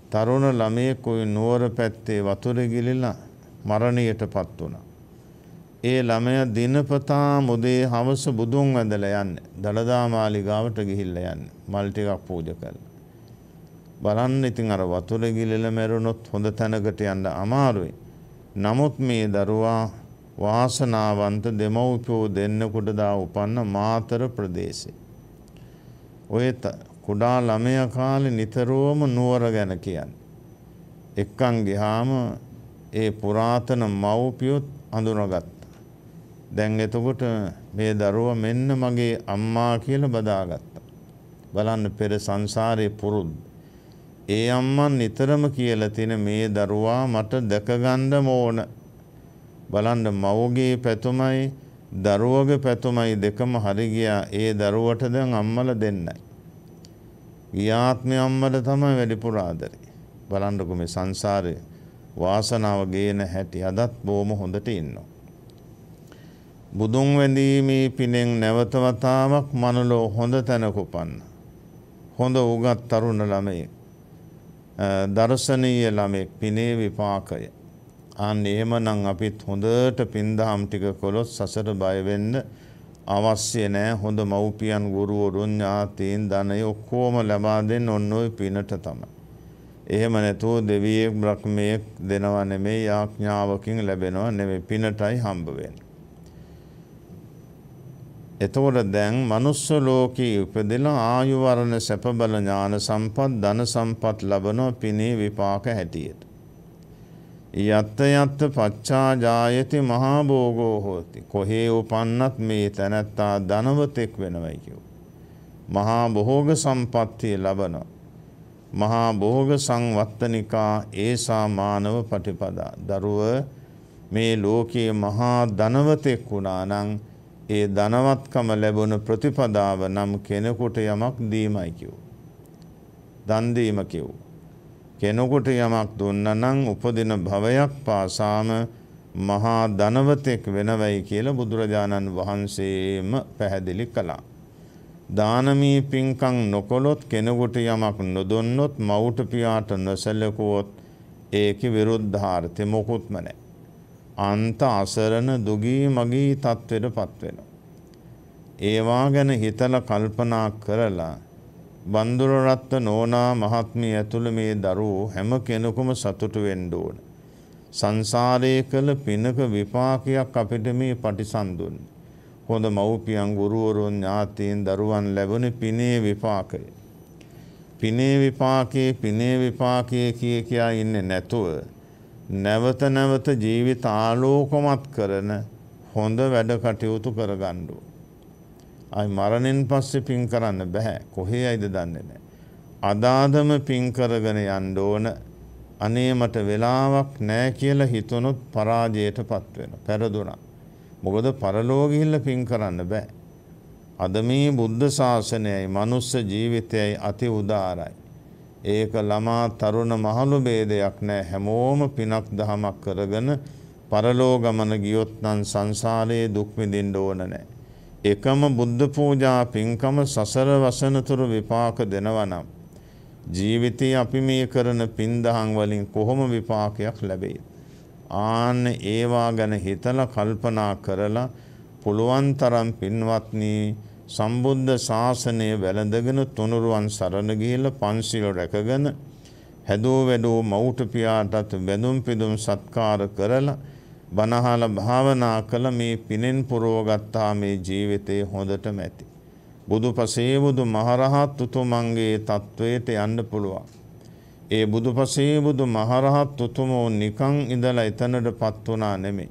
තරුණ ළමයෙක් ওই නුවර පැත්තේ වතුර ගිලිලා මරණයටපත් වුණා. ඒ ළමයා දිනපතා මුදේ හවස බුදුන් වැඳලා යන්නේ. දලදා මාලිගාවට ගිහිල්ලා යන්නේ. මල් ටිකක් පූජා කරලා. බලන්න ඉතින් අර වතුර ගිලිලා මැරුණොත් හොඳ තැනකට යන්න අමාරුයි. නමුත් මේ දරුවා වාසනාවන්ත දෙමව්පියෝ දෙන්නෙකුට දා උපන්න මාතර ප්‍රදේශේ. ඔය කුඩා ළමයා කාලේ නිතරම නුවර ගැන කියන්නේ. එක්කන් ගියාම ඒ පුරාතන මව්පියොත් අඳුනගත්තා. දැන් එතකොට මේ දරුවා මෙන්න මගේ අම්මා කියලා බදාගත්තා. බලන්න පෙර සංසාරේ පුරුද්ද. ඒ අම්මන් නිතරම කියලා තින මේ දරුවා මට දැකගන්න ඕන බලන්න මවගේ පැතුමයි දරුවගේ පැතුමයි දෙකම හරි ගියා ඒ දරුවට දැන් අම්මලා දෙන්නයි. ගියාත්මේ අම්මලා තමයි වැඩිපුර ආදරේ. බලන්නකො මේ සංසාරේ වාසනාව ගේන හැටි අදත් බොහොම හොඳට ඉන්නවා. බුදුන් වැඳීමේ පිනෙන් නැවත වතාවක් මනලෝ හොඳ තැනක උපන්න. හොඳ උගත් තරුණ ළමයෙක්. දර්ශනීය ළමෙක් පිනේ විපාකය අන්න එහෙමනම් අපිත් හොඳට පින්දහම් ටික කළොත් සසර බය වෙන්න අවශ්‍ය නෑ හොඳ මව්පියන් ගුරුවරුන් ඥාතීන් ධනය ඔක්කොම ලබා දෙන්න ඔන්න ওই පිනට තමයි. එහෙම නැතුව දෙවියෙක් බ්‍රහ්මයෙක් දෙනවා නෙමෙයි ආඥාවකින් ලැබෙනවා නෙමෙයි පිනටයි හම්බ වෙන්නේ. එතකොට දැන් මනුස්ස ලෝකයේ උපදින ආයු වර්ණ සැප බල ඥාන සම්පත් ධන සම්පත් ලබන පිනේ විපාක හැටියට යත්ත යත්ත පච්චාජායති මහා භෝගෝ හෝති. කොහේ උපන්නත් මේ තැනැත්තා ධනවතෙක් වෙනවයි කිව්. මහා බොහෝග සම්පත්තිය ලබන. මහා බෝග සංවත්තනිකා ඒසා මානව පටිපදා. දරුව මේ ලෝකයේ මහා ධනවතෙක් වුණානං ඒ ධනවත්කම ලැබුණු ප්‍රතිපදාව නම් කෙනෙකුට යමක් දීමයි කිව්. දන්දීම කිව්. කෙනෙකුට යමක් දුන්නනම් උපදින භවයක් පාසාම මහා ධනවතෙක් වෙනවයි කියලා බුදුරජාණන් වහන්සේම පැහැදිලි කළා. දානමී පින්කම් නොකොලොත් කෙනෙකුට යමක් නොදොන්නොත් මවුට පියාට නොසැලකුවොත් ඒකේ විරුද්ධාර්ථෙ මොකුත්ම නැහැ. අන්ත අසරණ දුගී මගී තත්වෙටපත් වෙනවා. ඒවා ගැන හිතලා කල්පනා කරලා බන්දුරරත්න නෝනා මහත්මිය ඇතුළු මේ දරුවෝ හැම කෙනෙකුම සතුටු වෙන්න ඕන. සංසාරයේ කළ පිනක විපාකයක් අපිට මේ පටිසන්දුන්නේ. හොඳ මව්පියන් ගුරුවරුන් ඥාතීන් දරුවන් ලැබුණ පිනේ විපාකය. පිනේ විපාකයේ පිනේ විපාකයේ කිය කියා ඉන්නේ නැතුව නැවත නැවත ජීවිත ආලෝකමත් කරන හොඳ වැඩ කටයුතු කරගන්නවා. අයි මරණින් පස්සේ පින් කරන්න බැහැ කොහේ අයිද දන්නේ නෑ. අදාදම පින්කරගෙන යන්න ඕන අනේ මට වෙලාවක් නෑ කියලා හිතුනොත් පරාජයට පත්වෙන පැරදුනා. මොකද පරලෝගිහිල්ල පින් කරන්න බෑ. අද මේ බුද්ධ ශාසනයයි මනුස්ස ජීවිතයයි අති උදාරයි. ඒක ළමා තරුණ මහලු බේදයක් නෑ හැමෝම පිනක් දහමක් කරගෙන පරලෝගමන ගියොත් නම් සංසාරයේ දුක් විඳින්න ඕන නෑ. එකම බුද්ධ පූජා පින්කම සසර වසනතුරු විපාක දෙනවා නම් ජීවිතේ අපි මේ කරන පින්දහම් වලින් කොහොම විපාකයක් ලැබෙයි? ආන්න ඒවා ගැන හිතලා කල්පනා කරලා පුළුවන් තරම් පින්වත්නි සම්බුද්ධ ශාසනය වැළඳගෙන තුනුරුවන් සරණ ගිහිල්ලා පන්සිල් රැකගෙන හැදෝ වැඩෝ මවුට පියාටත් වැඳුම් පිදුම් සත්කාර කරලා බනහල භාවනා කළ මේ පිනෙන් පුරෝගත්තා මේ ජීවිතේ හොඳටම ඇති. බුදු පසේබුදු මහරහත් උතුමන්ගේ තත්ත්වයට යන්න පුළුවන්. ඒ බුදු පසේබුදු මහරහත් උතුමෝ නිකං ඉඳලා එතනට පත්වනා නෙමේ.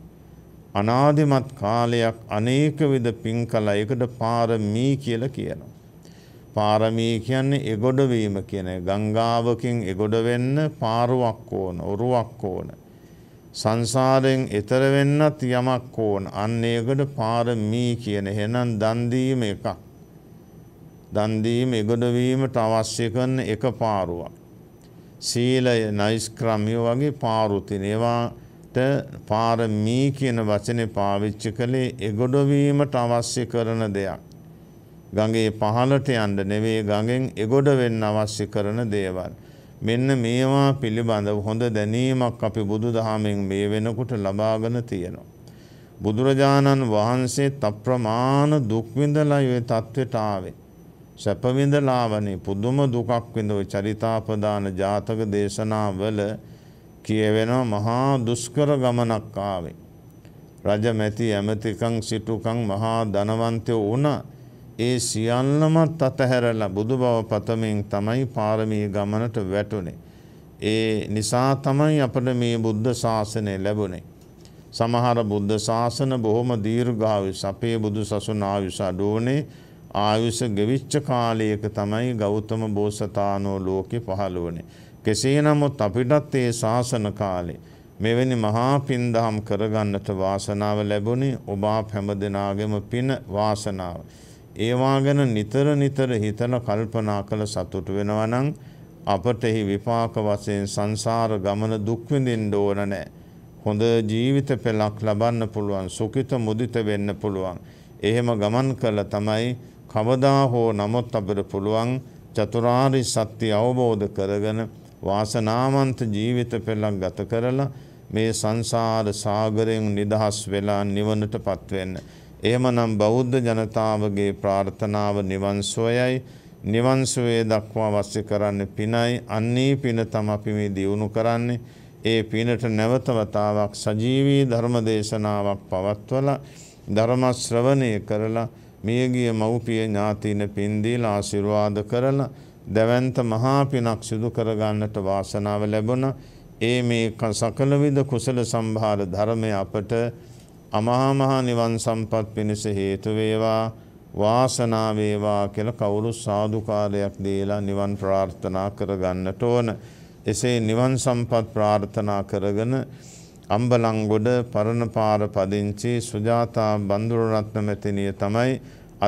අනාදිමත් කාලයක් අනේක විද පින් කලා එකට පාරමී කියල කියනවා. පාරමී කියන්නේ එගොඩවීම කියන ගංගාවකින් එගොඩ වෙන්න පාරුවක් ඕන ඔරුවක් ඕන. සංසාරයෙන් එතර වෙන්නත් යමක් ඕන. අන්න ඒකට පාරමී කියන එහෙනම් දන් දීම එකක්. දන් දීම ඉගොඩ වීමට අවශ්‍ය කරන එක පාරුවක්. සීලය නෛෂ්ක්‍රම්‍ය වගේ පාරු තිනේවාට පාරමී කියන වචනේ පාවිච්චි කළේ ඉගොඩ වීමට අවශ්‍ය කරන දෙයක්. ගඟේ පහළට යන්න නෙවෙයි ගඟෙන් ඉගොඩ වෙන්න අවශ්‍ය කරන දේවල්. මෙන්න මේවා පිළිබඳව හොඳ දැනීමක් අපි බුදු දහමෙන් මේ වෙනකොට ලබාගෙන තියෙනවා. බුදුරජාණන් වහන්සේ තප්‍රමාණ දුක්විඳලා ඒ තත්ත්වයට ආවේ. සැපවිඳලාවනේ පුදුම දුකක් විඳව චරිතාපදාන ජාතක දේශනාවල කියවෙනවා මහා දුෂ්කර ගමනක් ආවේ. රජමැති ඇමතිකං සිටුකං මහා ධනවන්තය වුණා ඒ සියල්ලමත් අතහැරලා බුදු බව පතමින් තමයි පාරමී ගමනට වැටුනේ. ඒ නිසා තමයි අපට මේ බුද්ධ ශාසනය ලැබුණේ. සමහර බුද්ධ ශාසන බොහොම දීර්ඝායුෂ අපේ බුදු සසුන ආයුෂ අඩෝනේ ආයුෂ ගෙවිච්ච කාලයක තමයි ගෞතම බෝසතාණෝ ලෝකෙ පහළ වුණේ. කෙසේ නමුත් අපිටත් ඒ ශාසන කාලේ මෙවැනි මහා පින්දහම් කරගන්නට වාසනාව ලැබුණේ ඔබ හැම දෙනාගේම පින වාසනාව. ඒවා ගැන නිතර නිතර හිතන කල්පනා කළ සතුට වෙනවනං අපටෙහි විපාක වසයෙන් සංසාර ගමන දුක්විඳින් ඕන නෑ. හොඳ ජීවිත පෙළක් ලබන්න පුළුවන් සුකිත මුදිත වෙන්න පුළුවන්. එහෙම ගමන් කළ තමයි කවදා හෝ නමුත් අපට පුළුවන් චතුරාරි සත්‍ය අවබෝධ කරගෙන වාසනාමන්ත ජීවිත පෙළක් ගත කරලා මේ සංසාර සාගරයෙන් නිදහස් වෙලා නිවනට පත්වෙන්න. එහෙමනම් බෞද්ධ ජනතාවගේ ප්‍රාර්ථනාව නිවන් සුවයයි නිවන් සුවේ දක්වා අවශ්‍ය කරන්නේ පිනයි අන්නේ පින තම අපි මේ දියුණු කරන්නේ ඒ පිනට නැවත වතාවක් සජීවී ධර්ම දේශනාවක් පවත්වලා ධර්ම ශ්‍රවණය කරලා මියගිය මව්පිය ඥාතීන පින් දීලා ආශිර්වාද කරලා දැවැන්ත මහා පිනක් සිදු කරගන්නට වාසනාව ලැබුණා. ඒ මේ සකලවිධ කුසල සම්භාර ධර්මය අපට අමහා මහ නිවන් සම්පත් පිණිස හේතු වේවා වාසනාව වේවා කියලා කවුරු සාදුකාරයක් දීලා නිවන් ප්‍රාර්ථනා කරගන්නට ඕන. එසේ නිවන් සම්පත් ප්‍රාර්ථනා කරගෙන අම්බලංගොඩ පරණපාර පදිංචි සුජාතා බඳුරරත්න මෙතිනිය තමයි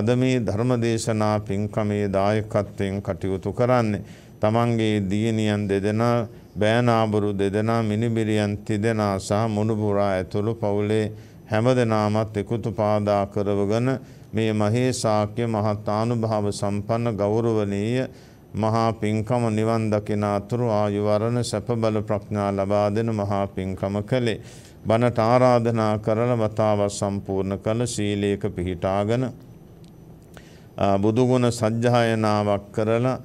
අද මේ ධර්මදේශනා පින්කමේ දායකත්වයෙන් කටයුතු කරන්නේ. තමන්ගේ දියණියන් දෙදෙනා, බෑනාබුරු දෙදෙනා, මිනිබිරියන් තිදෙනා සහ මුණුබුරා ඇතුළු පවුලේ හැම දෙනාමත් එකුතු පාදා කරවගෙන මේ මහේ ශාක්‍ය මහත්තානුභාව සම්පන්න ගෞරවනීය මහා පින්කම නිවන් දකින අතුරු ආයුවරණ සැපබල ප්‍රඥා ලබා දෙන මහා පින්කම කළේ බණට ආරාධනා කරලා වතාවක් සම්පූර්ණ කළ සීලයක පිහිටාගෙන බුදුගුණ සජ්ජායනාවක් කරලා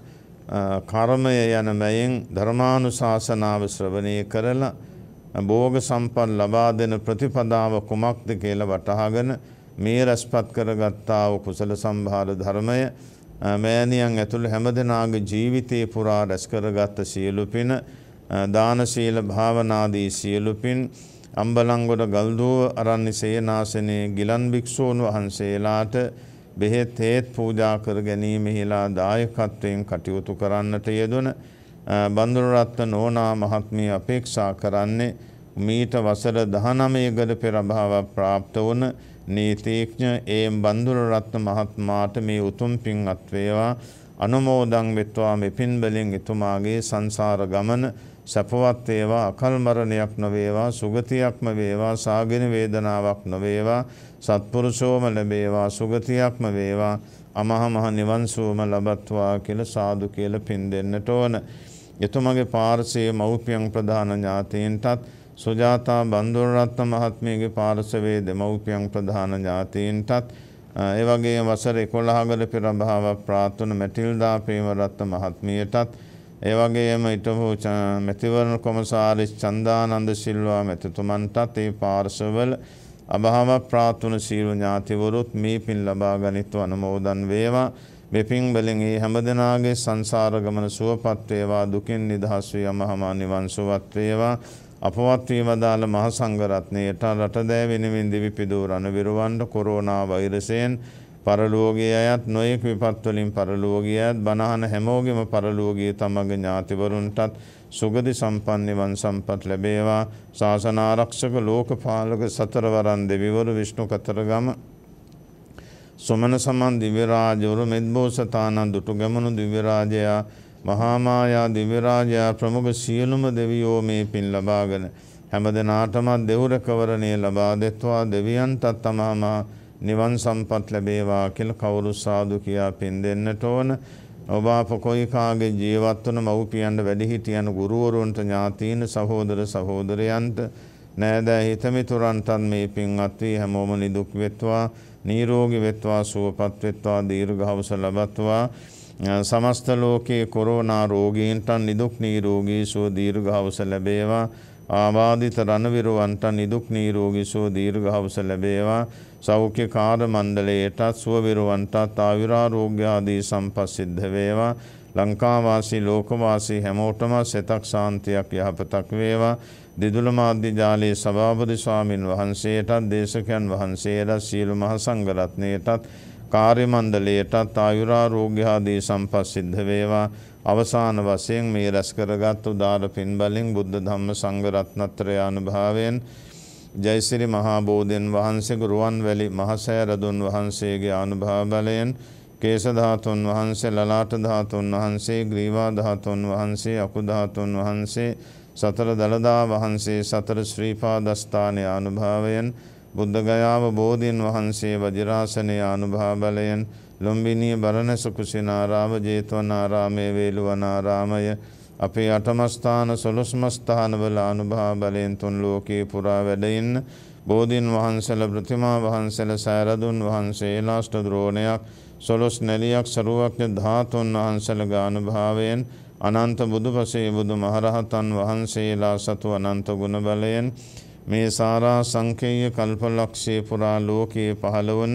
කර්මය යන මයෙන් ධර්මානුශාසනාව ශ්‍රවණය කරලා භෝග සම්පත් ලබා දෙන ප්‍රතිපදාව කුමක්ද කියලා වටහාගෙන මේ රැස්පත් කරගත්තා වූ කුසල සම්භාර ධර්මය මෑණියන් ඇතුළු හැමදෙනාගේ ජීවිතේ පුරා රැස් කරගත් සියලු පින දාන සීල භාවනාදී සියලු පින් අම්බලංගොඩ ගල්දුව අරණ්‍ය සේනාසනයේ ගිලන් භික්ෂූන් වහන්සේලාට බෙහෙත් හේත් පූජා කර ගැනීමෙහිලා දායකත්වයෙන් කටයුතු කරන්නට යෙදුණ බඳුරරත්න නෝනා මහත්මිය අපේක්ෂා කරන්නේ මීට වසර 19කට පෙර අභාව પ્રાપ્ત වුණ නීතිඥ ඒ බඳුරරත්න මහත්මාට මේ උතුම් පින්වත් වේවා අනුමෝදන් වෙත්වා මේ පින් වලින් එතුමාගේ සංසාර ගමන සපවත් වේවා අකල් මරණයක් නොවේවා සුගතියක්ම වේවා සාගින වේදනාවක් නොවේවා සත්පුරුෂෝම ලැබේවා සුගතියක්ම වේවා අමහ මහ නිවන් සුවම ලබත්වා කියලා සාදු කියලා පින් දෙන්නට ඕන එතුමගේ පාර්ශවයේ මව්පියන් ප්‍රධාන ඥාතීන්ටත් සුජාතා බන්දුරරත්න මහත්මියගේ පාර්ශවයේ දෙමව්පියන් ප්‍රධාන ඥාතීන්ටත් ඒ වගේ වසර 11කට පෙර භාව ප්‍රාර්ථන මැටිල්දා ප්‍රේමරත්න මහත්මියටත් ඒ වගේම හිටපු මැතිවරණ කොමසාරිස් චන්දානන්ද සිල්වා මැතිතුමන්ටත් ඒ පාර්ශවවල අභාව ප්‍රාර්ථන සීල ඥාතිවරුත් මේ පින් ලබා ගනිත්ව අනුමෝදන් වේවා මේ පින් වලින් ඒ හැම දෙනාගේ සංසාර ගමන සුවපත් වේවා දුකින් නිදහස් වී යමහමා නිවන් සුවත් වේවා අපවත් වී වදාළ මහ සංඝ රත්නයට රට දෑ වෙනුවෙන් දිවිපිදූ රණවිරුවන්ට කොරෝනා වෛරසයෙන් පරලෝකයේ අයත් නොයෙක් විපත් වලින් පරලෝකයේ අයත් බණහන හැමෝගෙම පරලෝකයේ තමගේ ඥාතිවරුන්ටත් සුගති සම්පන්න වන් සම්පත් ලැබේවා ශාසන ආරක්ෂක ලෝකපාලක සතරවරන් දෙවිවරු විෂ්ණු කතරගම සොමන සමන් දිවරාජවරු මෙද්බෝසතානන් දුටුගැමනු දිවරාජයා මහාමායා දිවරාජයා ප්‍රමුඛ සියලුම දෙවියෝ මේ පින් ලබාගෙන හැම දෙනාටමත් දෙවුර කවරණය ලබා දෙත්වා දෙවියන්ටත් තමාමා නිවන් සම්පත් ලැබේවා කියලා කවුරු සාදු කියා පින් දෙන්නට ඕන. ඔබ අප කොයිකාගේ ජීවත් වන මව්පියන්ට වැඩිහිටියන් ගුරුවරුන්ට ඥාතීන් සහෝදර සහෝදරයන්ට නෑදෑ හිතමිතුරන්ටත් මේ පින් අත්වී හැමෝම නිදුක් වෙත්වා. නිරෝගී වෙත්වා සුවපත් වෙත්වා දීර්ඝාස ලබත්වා සමස්ත ලෝකයේ කොරෝනා රෝගීන්ට නිදුක් නිරෝගී සුව දීර්ඝාස ලැබේවා ආබාධිත රණවිරුවන්ට නිදුක් නිරෝගී සුව දීර්ඝාස ලැබේවා සෞඛ්‍ය කාර්ය මණ්ඩලයටත් සුවවිරුවන්ටත් ආයුරාරෝග්‍ය ආදී සම්පස්සිද්ධ වේවා ලංකාවාසී ලෝකවාසී හැමෝටම සෙතක් ශාන්තියක් යහපතක් වේවා දෙදුළ මාධ්‍ය ජාලයේ සභාපති ස්වාමින් වහන්සේටත් දේශකයන් වහන්සේටත් සියලු මහ සංඝරත්නයටත් කාර්ය මණ්ඩලයටත් ආයුරාරෝග්‍ය ආදී සම්පස්සිද්ධ වේවා අවසාන වශයෙන් මේ රැස් කරගත් උදාර පින් බලින් බුද්ධ ධම්ම සංඝ රත්නත්‍රය අනුභවයෙන් ජයසිරි මහා බෝධින් වහන්සේ ගුරුවන් වැලි මහසෑරදුන් වහන්සේගේ අනුභව බලයෙන් කේශධාතුන් වහන්සේ ලලාට ධාතුන් වහන්සේ ග්‍රීවා ධාතුන් වහන්සේ අකු ධාතුන් වහන්සේ සතර දළදා වහන්සේ සතර ශ්‍රීපාදස්ථානය අනුභාවයෙන් බුද්ධගයාව බෝධීන් වහන්සේ වජිරාසනය අනුභාබලයෙන් ලොම්බිනී බරණැස කුසිනාරාම ජේතවනාරාමයේ වේළුවනාරාමය අපේ අටමස්ථාන සොළොස්මස්ථානවල අනුභාබලයෙන් තුන් ලෝකයේ පුරා වැඩඉන්න බෝධීන් වහන්සල ප්‍රතිමා වහන්සල සෑරදුන් වහන්සේලාෂ්ට ද්‍රෝණයක් සොළොස් නැලියක් සරුවක්්‍ය ධාතුන් වහන්සල ගානුභාවයෙන් අනන්ත බුදු පසේ බුදු මහරහතන් වහන්සේලා සතු අනන්ත ගුණබලයෙන් මේ සාරා සංකේය කල්පලක්ෂේ පුරා ලෝකයේ පහළවන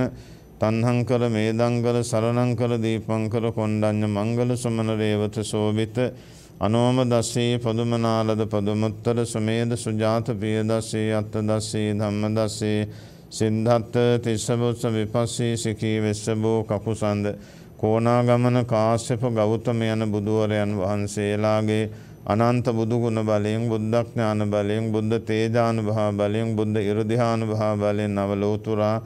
තන්හංකර මේදංගල සරණංකර දීපංකර කොණ්ඩඤ්ඤ මංගල සුමන රේවත සෝවිත අනෝම දස්සේ පදුමනාලද පදුමුත්තර සුමේද සුජාත පිය දස්සේ අත්ත දස්සේ ධම්ම දස්සේ සිද්ධත්ත තිස්සබුත්ස විපස්සී සිකී වෙස්සබූ කකුසන්ද කෝනාගමන කාශ්‍යප ගෞතම යන බුදුවරයන් වහන්සේලාගේ අනන්ත බුදුගුණ බලයෙන් බුද්ධඥාන බලයෙන් බුද්ධ තේජාන භා බලයෙන් බුද්ධ ඉරදිහාන භා බලයෙන් නවලෝතුරා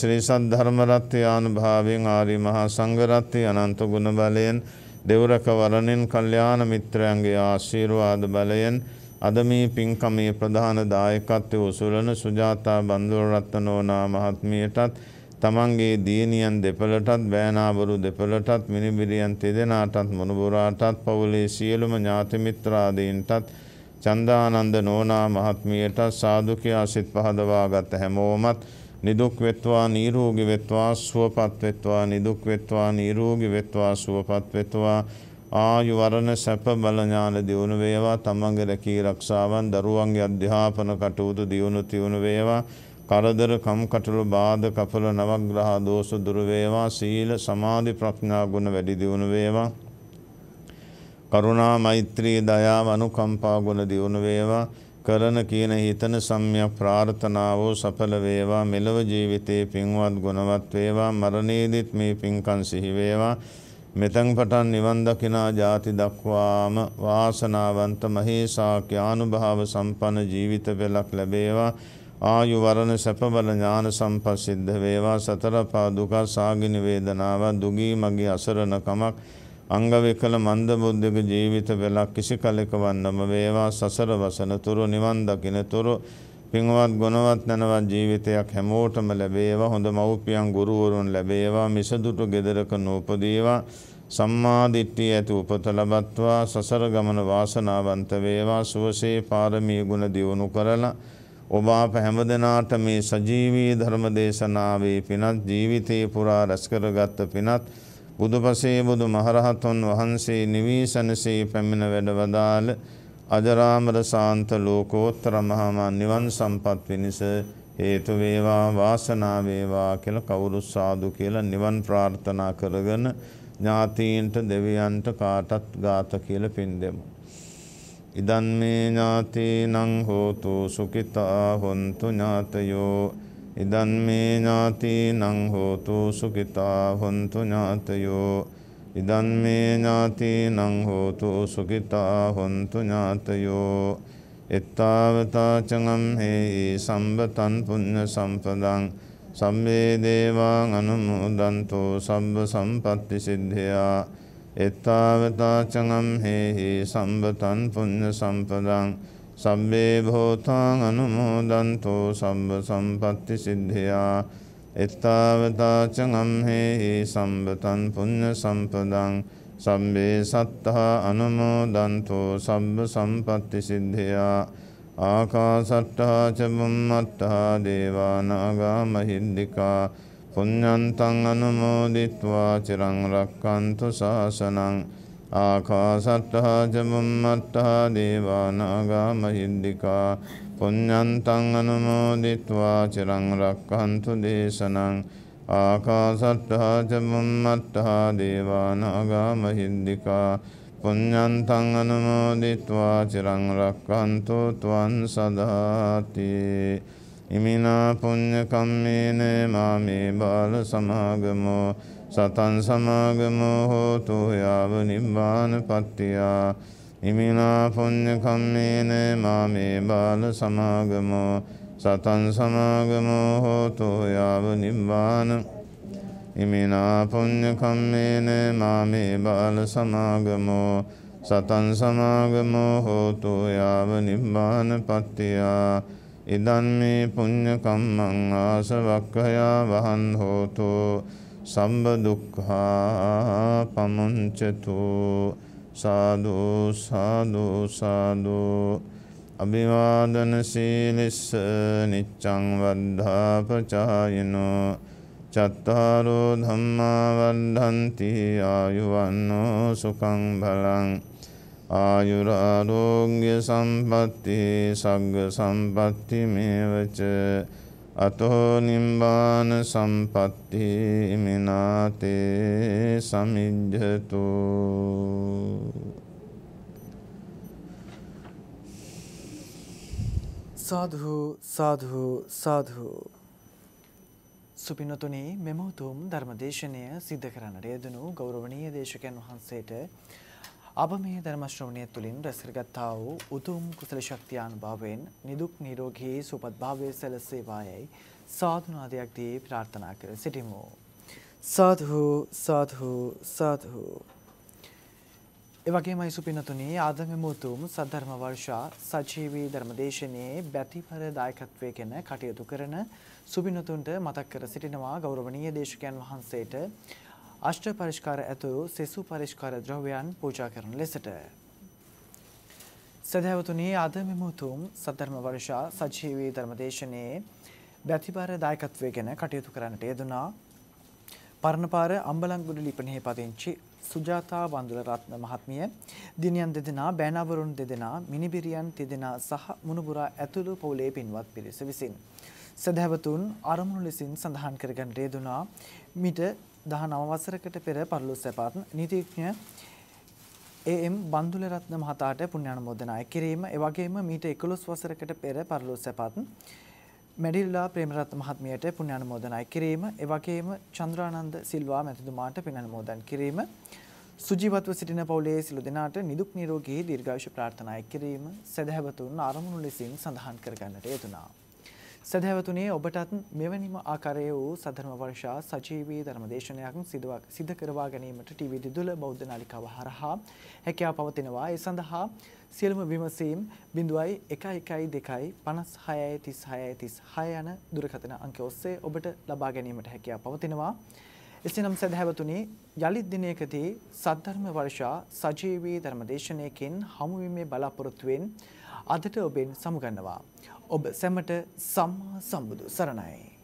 ශ්‍රී සද්ධර්මරත්්‍යයාන භාවෙන් ආරි මහා සංගරත්ති අනන්ත ගුණ බලයෙන් දෙවරක වරණින් කල්්‍යාන මිත්‍රයන්ගේ ආශීර්වාද බලයෙන් අද මේ පින්කමේ ප්‍රධාන දායකත්වය උසුලන සුජාතා බන්දුරරත්න නෝනා මහත්මියටත් තමන්ගේ දියණියන් දෙපළටත් බෑනාවරු දෙපළටත් මිනිබිරියන් තිදෙනාටත් මොනුබුරාටත් පවුලේ සියලුම ඥාති මිත්‍රාදීන්ටත් චන්දානන්ද නෝනා මහත්මියට සාදුකියා සිත් පහදවා ගත හැමෝමත් නිදුක් වෙත්වා නිරෝගී වෙත්වා සුවපත් වෙත්වා නිදුක් වෙත්වා නිරෝගී වෙත්වා සුවපත් වෙත්වා ආයු වරණ සැප බල ඥාන දියුණු වේවා තමන්ගේ රැකී ආරක්ෂාවන් දරුවන්ගේ අධ්‍යාපන කටයුතු දියුණු තියුණු වේවා කරදර කම්කටොළු බාධ කපල නවග්‍රහ දෝෂ දුරු වේවා සීල සමාධි ප්‍රඥා ගුණ වැඩි දියුණු වේවා කරුණා මෛත්‍රී දයාව අනුකම්පා ගුණ දියුණු වේවා කරන කියන හිතන සම්්‍යක් ප්‍රාර්ථනාවෝ සඵල වේවා මෙලව ජීවිතේ පින්වත් ගුණවත් වේවා මරණයේදීත් මේ පින්කම් සිහි වේවා මෙතැන් පටන් නිවන් දකිනා ජාති දක්වාම වාසනාවන්ත මහේසාක්‍ය ආනුභාව සම්පන්න ජීවිත පෙළක් ලැබේවා ආයු වරණ සැපබල ඥාන සම්පස්සිද්ධ වේවා සතර පා දුක සාගිනි වේදනාව දුගී මගේ අසරණකමක් අංග විකල මන්ද බුද්ධක ජීවිත පෙළක් කිසි කලක වන්නම වේවා සසර වසන තුරු නිවන් දකින තුරු පින්වත් ගුණවත් නැනවත් ජීවිතයක් හැමෝටම ලැබේවා හොඳ මව්පියන් ගුරුවරුන් ලැබේවා මිසදුටු ගෙදරක නූපදීවා සම්මා දිට්ඨිය ඇති උපත ලබත්වා සසර ගමන වාසනාවන්ත වේවා සුවසේ පාරමී ගුණ දියුණු කරලා ඔබ අප හැමදෙනාට මේ සජීවී ධර්ම දේශනාවේ පිනත් ජීවිතේ පුරා රැස්කරගත් පිනත් බුදුපසේ බුදු මහරහතන් වහන්සේ නිවී සනසේ පැමිණ වැඩ වදාළ අජරාමර සාන්ත ලෝකෝත්තර මහා නිවන් සම්පත් පිණිස හේතු වේවා වාසනාව වේවා කියලා කවුරු සාදු කියලා නිවන් ප්‍රාර්ථනා කරගෙන ඥාතීන්ට දෙවියන්ට කාටත් ගාත කියලා පින් දෙමු. ඉදන් මේ ඥාතීනං හෝතු සුඛිතා හොන්තු ඥාතයෝ ඉදන් මේ ඥාතීනං හෝතු සුඛිතා හොන්තු ඥාතයෝ ඉදන් මේ ඥාතිනං හෝතු සුඛිතා හොන්තු ඥාතයෝ එත්තාවතා චංගම් හේහි සම්බතං පුඤ්ඤ සම්පදං සම්මේ දේවාං අනුමෝදන්තෝ සම්බ සම්පත්ති සිද්ධා එත්තාවතා චංගම් හේහි සම්බතං පුඤ්ඤ සම්පදං සම්මේ භෝතාං අනුමෝදන්තෝ සම්බ සම්පත්ති සිද්ධා එත්තාවතාචගම්හෙහි සම්බතන් පුුණ්්‍ය සම්පදං සබ්බේ සත්තහා අනමෝදන්තෝ සබ්බ සම්පත්ති සිද්ධයා ආකාසට්ටහා චබුම්මට්ටහා දේවානාගා මහිද්දිකා පුඤ්ඥන්තං අනුමෝදිත්වා චිරංරක්කන්තු ශාසනං ආකාසට්ටහා ජබුම්මට්ටහා දේවානාගා මහිද්දිකා පුඤ්ඤන්තං අනුමෝදිත්වා චිරං රක්ඛන්තු දේශනං ආකාසට්ඨා ච බුම්මට්ඨා දේවානාගා මහිද්దికා පුඤ්ඤන්තං අනුමෝදිත්වා චිරං රක්ඛන්තු ත්වං සදාති ඉමිනා පුඤ්ඤ කම්මේන මාමේ බාල සමාගමෝ සතං සමාගමෝ හෝතු යාව නිබ්බානපත්තියා ඉමිනා පුඤ්ඤකම්මේන මාමේ බාල සමාගමෝ සතන් සමාගමෝ හෝතු යාව නිබ්බාන ඉමිනා පුඤ්ඤකම්මේන මාමේ බාල සමාගමෝ සතන් සමාගමෝ හෝතු යාව නිබ්බාන පත්තියා ඉදන් මේ පුඤ්ඤකම්මං ආසවක්ඛයා වහන් හෝතු සම්බ දුක්ඛා පමුංචතු සාදු සාදු සාදු අභිවාදන සීලිස්ස නිච්චං වද්ධා ප්‍රචායනෝ චත්තාරෝ ධම්මා වද්ධන්ති ආයුවන්නෝ සුඛං බලං ආයුරාෝග්‍ය සම්පatti සග්ග සම්පatti මේවච අතෝ නිම්බාන සම්පත්ති මිනාතේ සමිජ්ජතු සාධු සාධු සාධු සුපිනොතුනි මෙම උතුම් ධර්මදේශනය සිද්ධ කරන්නට යෙදෙනු ගෞරවනීය දේශකයන් වහන්සේට අප මේ ධර්ම ශ්‍රවණය තුළින් රැස්කරගත්තා වූ උතුම් කුසල ශක්තිය අනුභවයෙන් නිදුක් නිරෝගී සුවපත් භාවයේ සැලසේවායයි සාධුනාදයක් දී ප්‍රාර්ථනා කර සිටිමු. සාධු සාධු සාධු එවගේම සුපිනතුනී ආදමමුතුම් සද්ධර්ම වර්ෂා සජීවී ධර්මදේශනයේ බැතිපර දායකත්වයගෙන කටයුතු කරන සුපිනතුන්ට මතක් කර සිටිනවා ගෞරවනීය දේශකයන් වහන්සේට අෂ්ට පරිෂ්කාර ඇතුළු සෙසු පරිෂ්කාර ද්‍රව්‍යයන් පූජා කරන ලෙසට. සැදැවතුනී අද මෙමුතුම් සද්ධර්ම වර්ෂා සජීවී ධර්මදේශනයේ බැතිබාර දායකත්වය ගැන කටයුතු කරන්නට යෙදුනා. පරණපාර අම්බලංගුඩු ලිපනෙහි පදිංචි සුජාතා වන්දුල රත්න මහත්මිය දිනියන් දෙදෙනා බෑනවරුන් දෙදෙනා මිනිබිරියන් තිදෙනා සහ මුණුබුරා ඇතුළු පවුලේ පින්වත් පිරිස විසින්. සැදැවතුන් අරමුණු ලෙසින් සඳහන් කරගන්නට යෙදුනා. මිට 19 වසරකට පෙර පරලොස් සැපත් නීතිඥ ඒ.එම්. බන්දුලරත්න මහතාට පුණ්‍යානුමෝදනා කිරීම ඒ වගේම මීට 11 වසරකට පෙර පරලොස් සැපත් මැඩිල්ලා ප්‍රේමරත්න මහත්මියට පුණ්‍යානුමෝදනා කිරීම ඒ වගේම චන්ද්‍රානන්ද සිල්වා මැතිතුමාට පිණනුමෝදන් කිරීම සුජීවත්ව සිටින පවුලේ සිළු දෙනාට නිදුක් නිරෝගී දීර්ඝායුෂ ප්‍රාර්ථනා කිරීම සදහැවතුන් අරමුණු ලෙසින් සඳහන් කර ගන්නට යෙදුණා. සැදැවතුනේ ඔබටත් මෙවැනිම ආකාරය වූ සධර්ම වර්ෂා සජීවී ධර්ම දේශනයක් සිද්ධ කරවා ගැනීමට ටීවී දිදුල බෞද්ධ නාලිකාව හරහා හැකියාව පවතිනවා. ඒ සඳහා සියලුම විමසීම් 0112563636 යන දුරකථන අංකය ඔස්සේ ඔබට ලබා ගැනීමට හැකියාව පවතිනවා. එසේනම් සදහැවතුනි යළිත් දිනයකදී සද්ධර්ම වර්ෂා සජීවී ධර්මදේශනයකින් හමුවීමේ බලාපොරොත්තුවෙන් අදට ඔබෙන් සමුගන්නවා. ඔබ සැමට සම්මා සම්බුදු සරණයි.